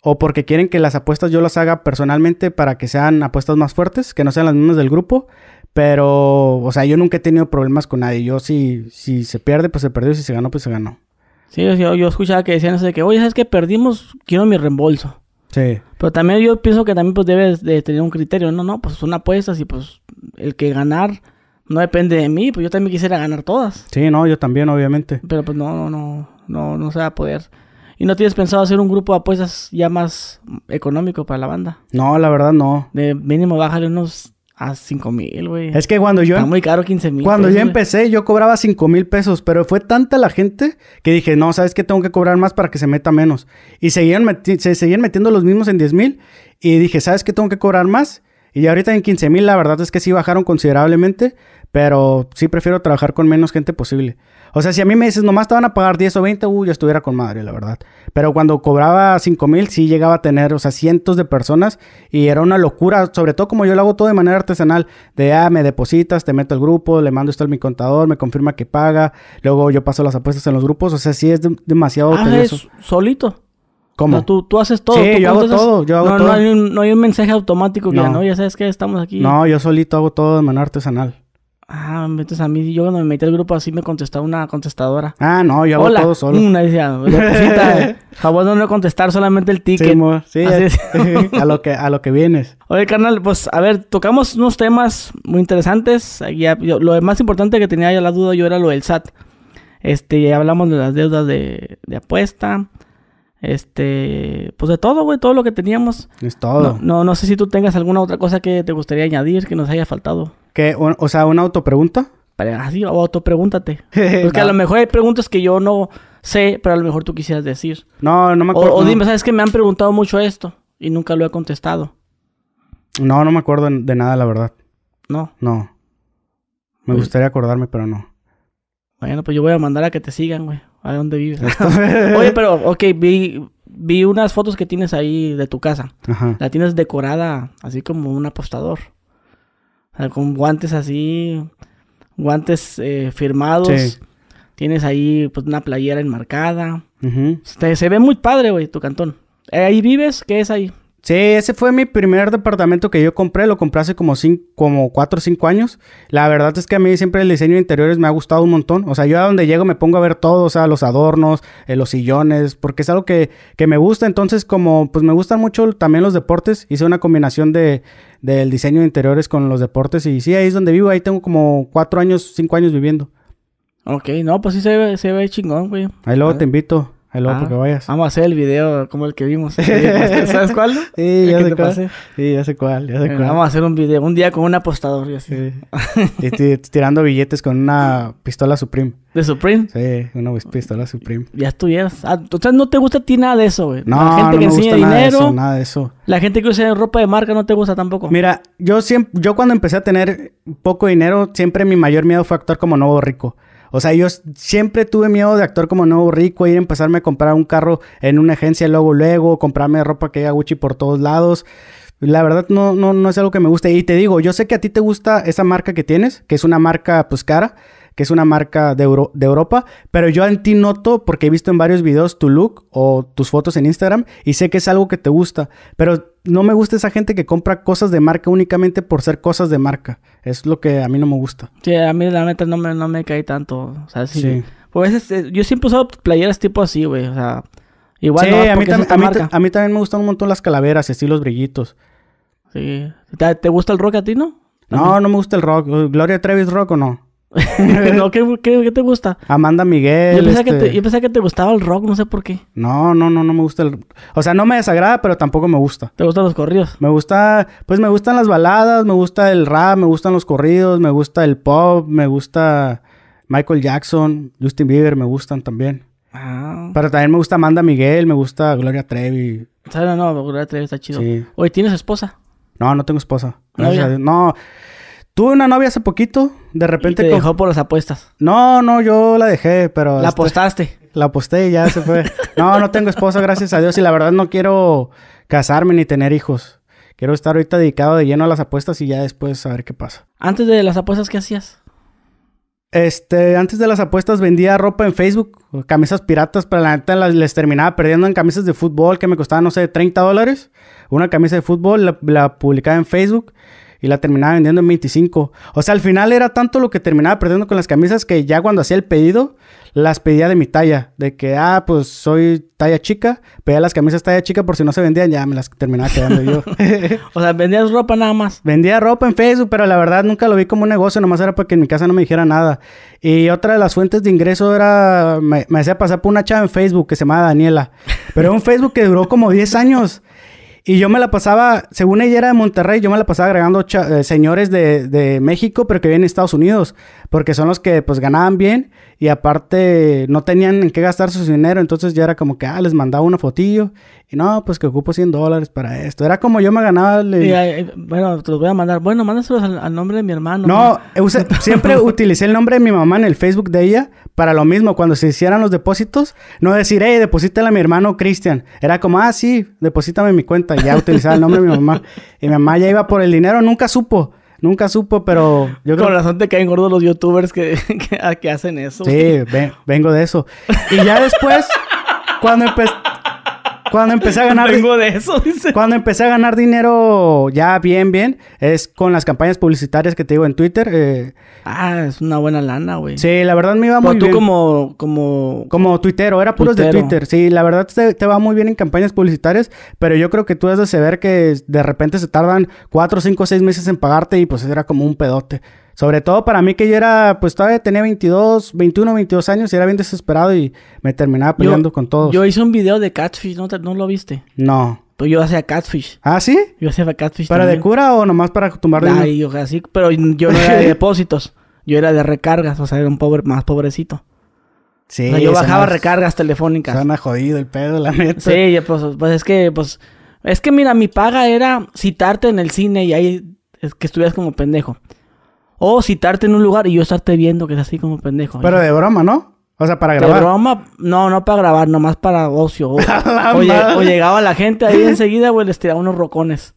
o porque quieren que las apuestas yo las haga personalmente para que sean apuestas más fuertes, que no sean las mismas del grupo. Pero, o sea, yo nunca he tenido problemas con nadie. Yo si, si se pierde, pues se perdió. Si se ganó, pues se ganó. Sí, yo, escuchaba que decían eso de que, oye, ¿sabes que Perdimos, quiero mi reembolso. Sí. Pero también yo pienso que también pues debes de tener un criterio. No, no, pues son apuestas y pues el que ganar no depende de mí, pues yo también quisiera ganar todas. Sí, no, yo también, obviamente. Pero pues no, no, no, no, no se va a poder. ¿Y no tienes pensado hacer un grupo de apuestas ya más económico para la banda? No, la verdad no. De mínimo bájale unos a cinco mil, güey. Es que cuando yo... Está em- muy caro 15 mil. Cuando yo empecé yo cobraba cinco mil pesos, pero fue tanta la gente que dije, no, ¿sabes qué? Tengo que cobrar más para que se meta menos. Y seguían se seguían metiendo los mismos en 10 mil y dije, ¿sabes qué? Tengo que cobrar más. Y ahorita en 15 mil, la verdad es que sí bajaron considerablemente, pero sí prefiero trabajar con menos gente posible. O sea, si a mí me dices, nomás te van a pagar 10 o 20, uy uh, yo estuviera con madre, la verdad. Pero cuando cobraba 5 mil, sí llegaba a tener, o sea, cientos de personas y era una locura, sobre todo como yo lo hago todo de manera artesanal, de, ah, me depositas, te meto al grupo, le mando esto a mi contador, me confirma que paga, luego yo paso las apuestas en los grupos, o sea, sí es demasiado ah, solito. ¿Cómo? tú, tú haces todo. yo hago todo, yo hago no, todo. No hay, un, no hay un mensaje automático que no. ya, sabes que estamos aquí. No, yo solito hago todo de manera artesanal. Ah, entonces a mí, yo cuando me metí al grupo así me contestaba una contestadora. Ah, no, yo hago todo solo. Una decía, cosita, no contestar, solamente el ticket. Sí, sí a, lo que, a lo que vienes. Oye, carnal, pues a ver, tocamos unos temas muy interesantes. lo más importante que tenía ya la duda yo era lo del SAT. Este, hablamos de las deudas de apuesta. Este, pues de todo, güey, todo lo que teníamos. Es todo. No, no, sé si tú tengas alguna otra cosa que te gustaría añadir que nos haya faltado. ¿Qué? O, sea, una autopregunta. Así, ah, autopregúntate. Porque a lo mejor hay preguntas que yo no sé, pero a lo mejor tú quisieras decir. No, no me acuerdo. O, dime, ¿sabes que me han preguntado mucho esto y nunca lo he contestado? No, no me acuerdo de nada, la verdad. No. No. Me pues gustaría acordarme, pero no. Bueno, pues yo voy a mandar a que te sigan, güey a dónde vives. Oye, pero, ok, vi, vi unas fotos que tienes ahí de tu casa. La tienes decorada así como un apostador. con guantes así, guantes eh, firmados. Tienes ahí pues una playera enmarcada. se, se ve muy padre, güey, tu cantón. Eh, ¿Ahí vives? ¿Qué es ahí? Sí, ese fue mi primer departamento que yo compré. Lo compré hace como, cinco, como cuatro o cinco años. La verdad es que a mí siempre el diseño de interiores me ha gustado un montón. O sea, yo a donde llego me pongo a ver todo, o sea, los adornos, eh, los sillones, porque es algo que, que, me gusta. Entonces, como pues me gustan mucho también los deportes, hice una combinación de, del diseño de interiores con los deportes. Y sí, ahí es donde vivo. Ahí tengo como cuatro años, cinco años viviendo. Ok, no, pues sí se ve, se ve chingón, güey. Ahí luego ah. te invito. Ah, vamos a hacer el video como el que vimos. Pues, ¿Sabes cuál? Sí, ya sé cuál. Sí, ya sé cuál, Vamos a hacer un video, un día con un apostador y así. tirando billetes con una pistola Supreme. ¿De Supreme? Sí, una pistola Supreme. Ya estuvieras. Ah, o sea, no te gusta a ti nada de eso, güey. No, la gente no que dinero. Nada de, eso, nada eso. La gente que usa ropa de marca no te gusta tampoco. Mira, yo siempre, yo cuando empecé a tener poco dinero, siempre mi mayor miedo fue actuar como nuevo rico. O sea, yo siempre tuve miedo de actuar como nuevo rico, ir a empezarme a comprar un carro en una agencia luego, luego, comprarme ropa que haya Gucci por todos lados. La verdad no, no, no es algo que me guste. Y te digo, yo sé que a ti te gusta esa marca que tienes, que es una marca pues cara, que es una marca de, de Europa, pero yo en ti noto, porque he visto en varios videos tu look o tus fotos en Instagram y sé que es algo que te gusta, pero no me gusta esa gente que compra cosas de marca únicamente por ser cosas de marca. Es lo que a mí no me gusta. Sí, a mí la neta no me, no me cae tanto. O sea, sí. Pues eh, yo siempre he usado playeras tipo así, güey. O sea, igual. Sí, no, a, mí a, mí, también me gustan un montón las calaveras así los brillitos. Sí. ¿Te, gusta el rock a ti, no? No, no me gusta el rock. ¿Gloria Travis rock o no? no, ¿qué, te gusta? Amanda Miguel. Yo pensé, este. que te, gustaba el rock, no sé por qué. No, no, no, no me gusta el. O sea, no me desagrada, pero tampoco me gusta. ¿Te gustan los corridos? Me gusta. Pues me gustan las baladas, me gusta el rap, me gustan los corridos, me gusta el pop, me gusta Michael Jackson, Justin Bieber, me gustan también. Ah. Pero también me gusta Amanda Miguel, me gusta Gloria Trevi. No, no, Gloria Trevi está chido. Oye, ¿tienes esposa? No, no tengo esposa. No, no. Tuve una novia hace poquito, de repente... ¿Y te dejó por las apuestas. No, no, yo la dejé, pero... La apostaste. La aposté y ya se fue. no, no tengo esposa, gracias a Dios. Y la verdad no quiero casarme ni tener hijos. Quiero estar ahorita dedicado de lleno a las apuestas y ya después a ver qué pasa. Antes de las apuestas, ¿qué hacías? Este, antes de las apuestas vendía ropa en Facebook, camisas piratas, pero la neta las, les terminaba perdiendo en camisas de fútbol que me costaban, no sé, 30 dólares. Una camisa de fútbol la publicaba en Facebook y la terminaba vendiendo en 25. O sea, al final era tanto lo que terminaba perdiendo con las camisas que ya cuando hacía el pedido, las pedía de mi talla. De que, ah, pues soy talla chica, pedía las camisas talla chica por si no se vendían, ya me las terminaba quedando yo. o sea, vendía ropa nada más. Vendía ropa en Facebook, pero la verdad nunca lo vi como un negocio, nomás era porque en mi casa no me dijera nada. Y otra de las fuentes de ingreso era, me, hacía pasar por una chava en Facebook que se llamaba Daniela. Pero un Facebook que duró como 10 años. Y yo me la pasaba, según ella era de Monterrey, yo me la pasaba agregando eh, señores de, México, pero que vienen en Estados Unidos porque son los que pues ganaban bien y aparte no tenían en qué gastar su dinero, entonces ya era como que, ah, les mandaba una fotillo y no, pues que ocupo 100 dólares para esto. Era como yo me ganaba... Eh, eh, bueno, te los voy a mandar. Bueno, mándaselos al, nombre de mi hermano. No, siempre utilicé el nombre de mi mamá en el Facebook de ella para lo mismo, cuando se hicieran los depósitos, no decir, hey, deposítale a mi hermano Cristian. Era como, ah, sí, deposítame en mi cuenta y ya utilizaba el nombre de mi mamá. Y mi mamá ya iba por el dinero, nunca supo. Nunca supo, pero yo creo... Con razón te caen gordos los youtubers que, que, hacen eso. Sí, vengo de eso. Y ya después, cuando empecé cuando empecé a ganar... de eso, Cuando empecé a ganar dinero ya bien, bien, es con las campañas publicitarias que te digo en Twitter. Eh, ah, es una buena lana, güey. Sí, la verdad me iba muy bien. bien. tú como... Como, como tuitero, era puros de Twitter. Sí, la verdad te, te, va muy bien en campañas publicitarias, pero yo creo que tú has de saber que de repente se tardan cuatro, cinco, seis meses en pagarte y pues era como un pedote. Sobre todo para mí que yo era, pues todavía tenía 22, 21, 22 años y era bien desesperado y me terminaba peleando con todos. Yo hice un video de Catfish, ¿no, no lo viste? No. Pues yo hacía catfish. ¿Ah, sí? Yo hacía catfish. ¿Para de cura o nomás para tumbar dinero? Ay, yo así, pero yo no era de depósitos. Yo era de recargas, o sea, era un pobre, más pobrecito. Sí. yo bajaba recargas telefónicas. Suena jodido el pedo, la neta. Sí, pues, pues es que, pues. Es que mira, mi paga era citarte en el cine y ahí es que estuvieras como pendejo. O citarte en un lugar y yo estarte viendo que es así como pendejo. Pero de broma, ¿no? O sea, para grabar. De broma, no, no para grabar, nomás para ocio. O, o, llegaba la gente ahí enseguida, güey, les tiraba unos rocones.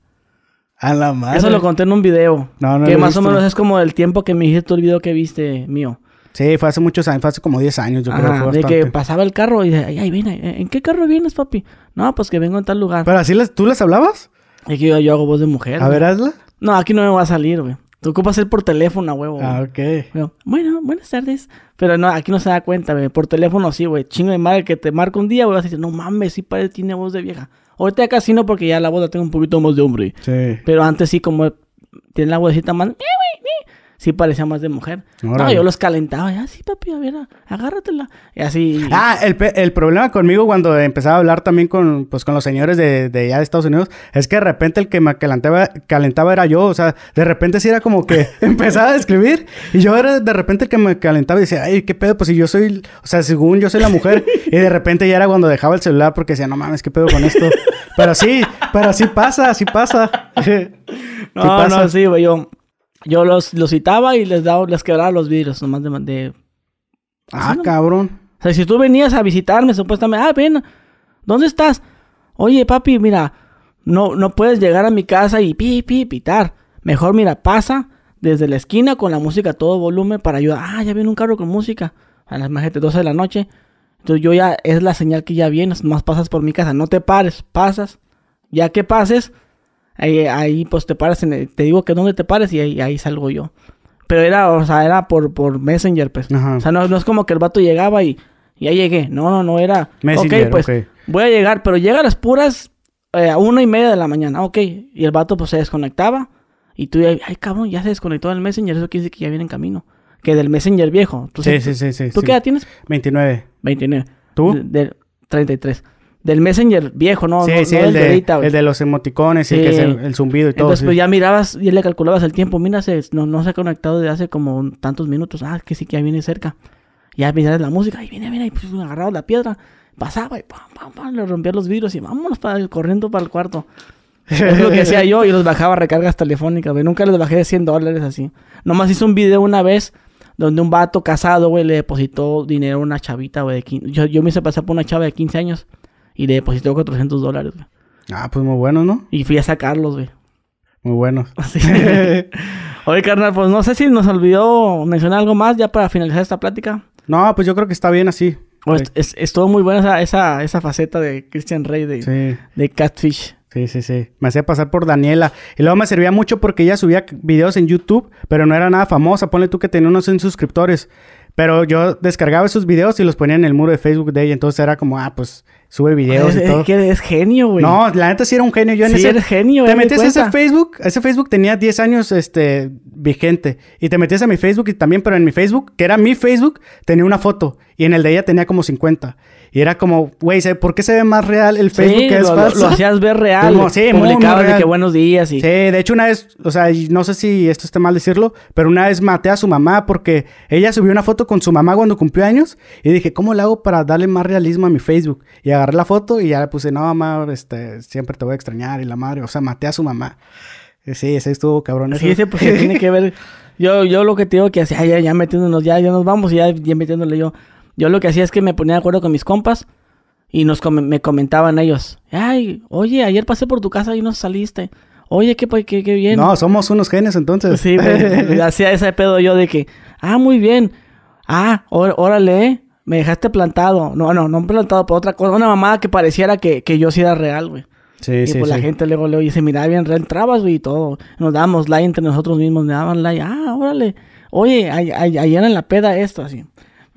A la madre. Eso lo conté en un video. No, no Que más o menos es como el tiempo que me dijiste tú el video que viste mío. Sí, fue hace muchos años, fue hace como 10 años, yo creo. de que pasaba el carro y dije, ay, ay, viene, eh, ¿en qué carro vienes, papi? No, pues que vengo en tal lugar. ¿Pero así tú les hablabas? Es que yo, hago voz de mujer. A ver, hazla. No, aquí no me va a salir, güey. Tú ocupas ser por teléfono, huevo. Ah, ok. Bueno, buenas tardes. Pero no, aquí no se da cuenta, güey. Por teléfono sí, güey. Chingo de madre que te marca un día, güey. Vas a decir, no mames, sí padre, tiene voz de vieja. Ahorita casi no, porque ya la voz la tengo un poquito más de hombre. Sí. Pero antes sí, como tiene la vozita más. Eh, eh" sí parecía más de mujer. No, yo los calentaba. Ya, sí, papi, a ver, agárratela. Y así. Ah, el, el, problema conmigo cuando empezaba a hablar también con, pues, con los señores de, allá de Estados Unidos es que de repente el que me calentaba, calentaba era yo. O sea, de repente sí era como que empezaba a escribir y yo era de repente el que me calentaba y decía, ay, qué pedo, pues si yo soy, o sea, según yo soy la mujer. y de repente ya era cuando dejaba el celular porque decía, no mames, qué pedo con esto. Pero sí, pero sí pasa, sí pasa. no, no, sí, yo yo los, los citaba y les daba, les quebraba los vidrios, nomás de. de ah, cabrón. O sea, si tú venías a visitarme, supuestamente, ah, ven, ¿dónde estás? Oye, papi, mira, no, no puedes llegar a mi casa y pi, pi, pitar. Mejor, mira, pasa desde la esquina con la música a todo volumen para ayudar. Ah, ya viene un carro con música. A las más 12 de la noche. Entonces yo ya, es la señal que ya vienes, más pasas por mi casa. No te pares, pasas. Ya que pases, Ahí, ahí pues te paras, en te digo que dónde te pares y ahí, ahí salgo yo. Pero era, o sea, era por, por Messenger, pues. Ajá. O sea, no, no, es como que el vato llegaba y ya llegué. No, no, no era. Messenger, ok, pues voy a llegar, pero llega a las puras eh, a una y media de la mañana. Ok. Y el vato pues se desconectaba. Y tú, ay, cabrón, ya se desconectó del Messenger. Eso quiere decir que ya viene en camino. Que del Messenger viejo. sí, sí, sí, sí. ¿Tú qué edad tienes? 29. 29. ¿Tú? Del de 33. Del Messenger viejo, ¿no? Sí, sí, el, de, el de los emoticones y que es el zumbido y todo. Entonces, pues ya mirabas y le calculabas el tiempo. Mira, no, se ha conectado desde hace como tantos minutos. Ah, que sí que ya viene cerca. Ya mirabas la música. Ahí viene, ahí viene. Y pues agarraba la piedra. Pasaba y pam, pam, pam. Le rompía los vidrios y vámonos para, corriendo para el cuarto. es lo que hacía yo y los bajaba recargas telefónicas, güey. Nunca les bajé de 100 dólares así. Nomás hice un video una vez donde un vato casado, güey, le depositó dinero a una chavita, güey. De yo, yo me hice pasar por una chava de 15 años y le depositó 400 dólares, güey. Ah, pues muy buenos, ¿no? Y fui a sacarlos, güey. Muy buenos. Oye, carnal, pues no sé si nos olvidó mencionar algo más ya para finalizar esta plática. No, pues yo creo que está bien así. es, estuvo muy buena esa, esa, faceta de Christian Rey de, de Catfish. Sí, sí, sí. Me hacía pasar por Daniela. Y luego me servía mucho porque ella subía videos en YouTube, pero no era nada famosa. Pone tú que tenía unos 100 suscriptores. Pero yo descargaba esos videos y los ponía en el muro de Facebook de ella. Entonces era como, ah, pues sube videos y todo. Es genio, güey. No, la neta sí era un genio. Yo en ese, eres genio. Te eh, metías a ese Facebook. Ese Facebook tenía 10 años este, vigente. Y te metías a mi Facebook y también, pero en mi Facebook, que era mi Facebook, tenía una foto. Y en el de ella tenía como 50. Y era como, güey, ¿por qué se ve más real el Facebook sí, que es lo, Lo, hacías ver real. Como, sí, publicabas de que buenos días Sí, de hecho una vez, o sea, no sé si esto está mal decirlo, pero una vez maté a su mamá porque ella subió una foto con su mamá cuando cumplió años y dije, ¿cómo le hago para darle más realismo a mi Facebook? Y agarré la foto y ya le puse, no, mamá, este, siempre te voy a extrañar y la madre, o sea, maté a su mamá. sí, ese estuvo cabrón. Sí, ese porque tiene que ver... Yo, yo lo que te digo que hacer... ya, ya metiéndonos, ya, ya nos vamos y ya metiéndole yo... Yo lo que hacía es que me ponía de acuerdo con mis compas y nos me comentaban ellos, ay, oye, ayer pasé por tu casa y no saliste. Oye, qué, pues, qué, qué bien. No, somos unos genes entonces. Sí, hacía ese pedo yo de que, ah, muy bien. Ah, órale, me dejaste plantado. No, no, no plantado por otra cosa. Una mamada que pareciera que, que yo sí era real, güey. Sí, y sí, pues la gente luego le oye, se miraba bien, trabas güey, y todo. Nos dábamos like entre nosotros mismos, me daban like. Ah, órale. Oye, ayer en la peda esto, así.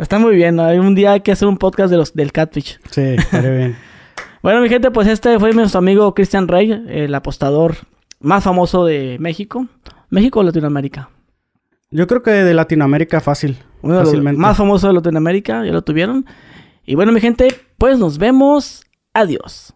Está muy bien, Hay un día hay que hacer un podcast de los, del catfish. Sí, bien. bueno, mi gente, pues este fue nuestro amigo Cristian Rey, el apostador más famoso de México. ¿México o Latinoamérica? Yo creo que de Latinoamérica fácil. Uno fácilmente. más famoso de Latinoamérica, ya lo tuvieron. Y bueno, mi gente, pues nos vemos. Adiós.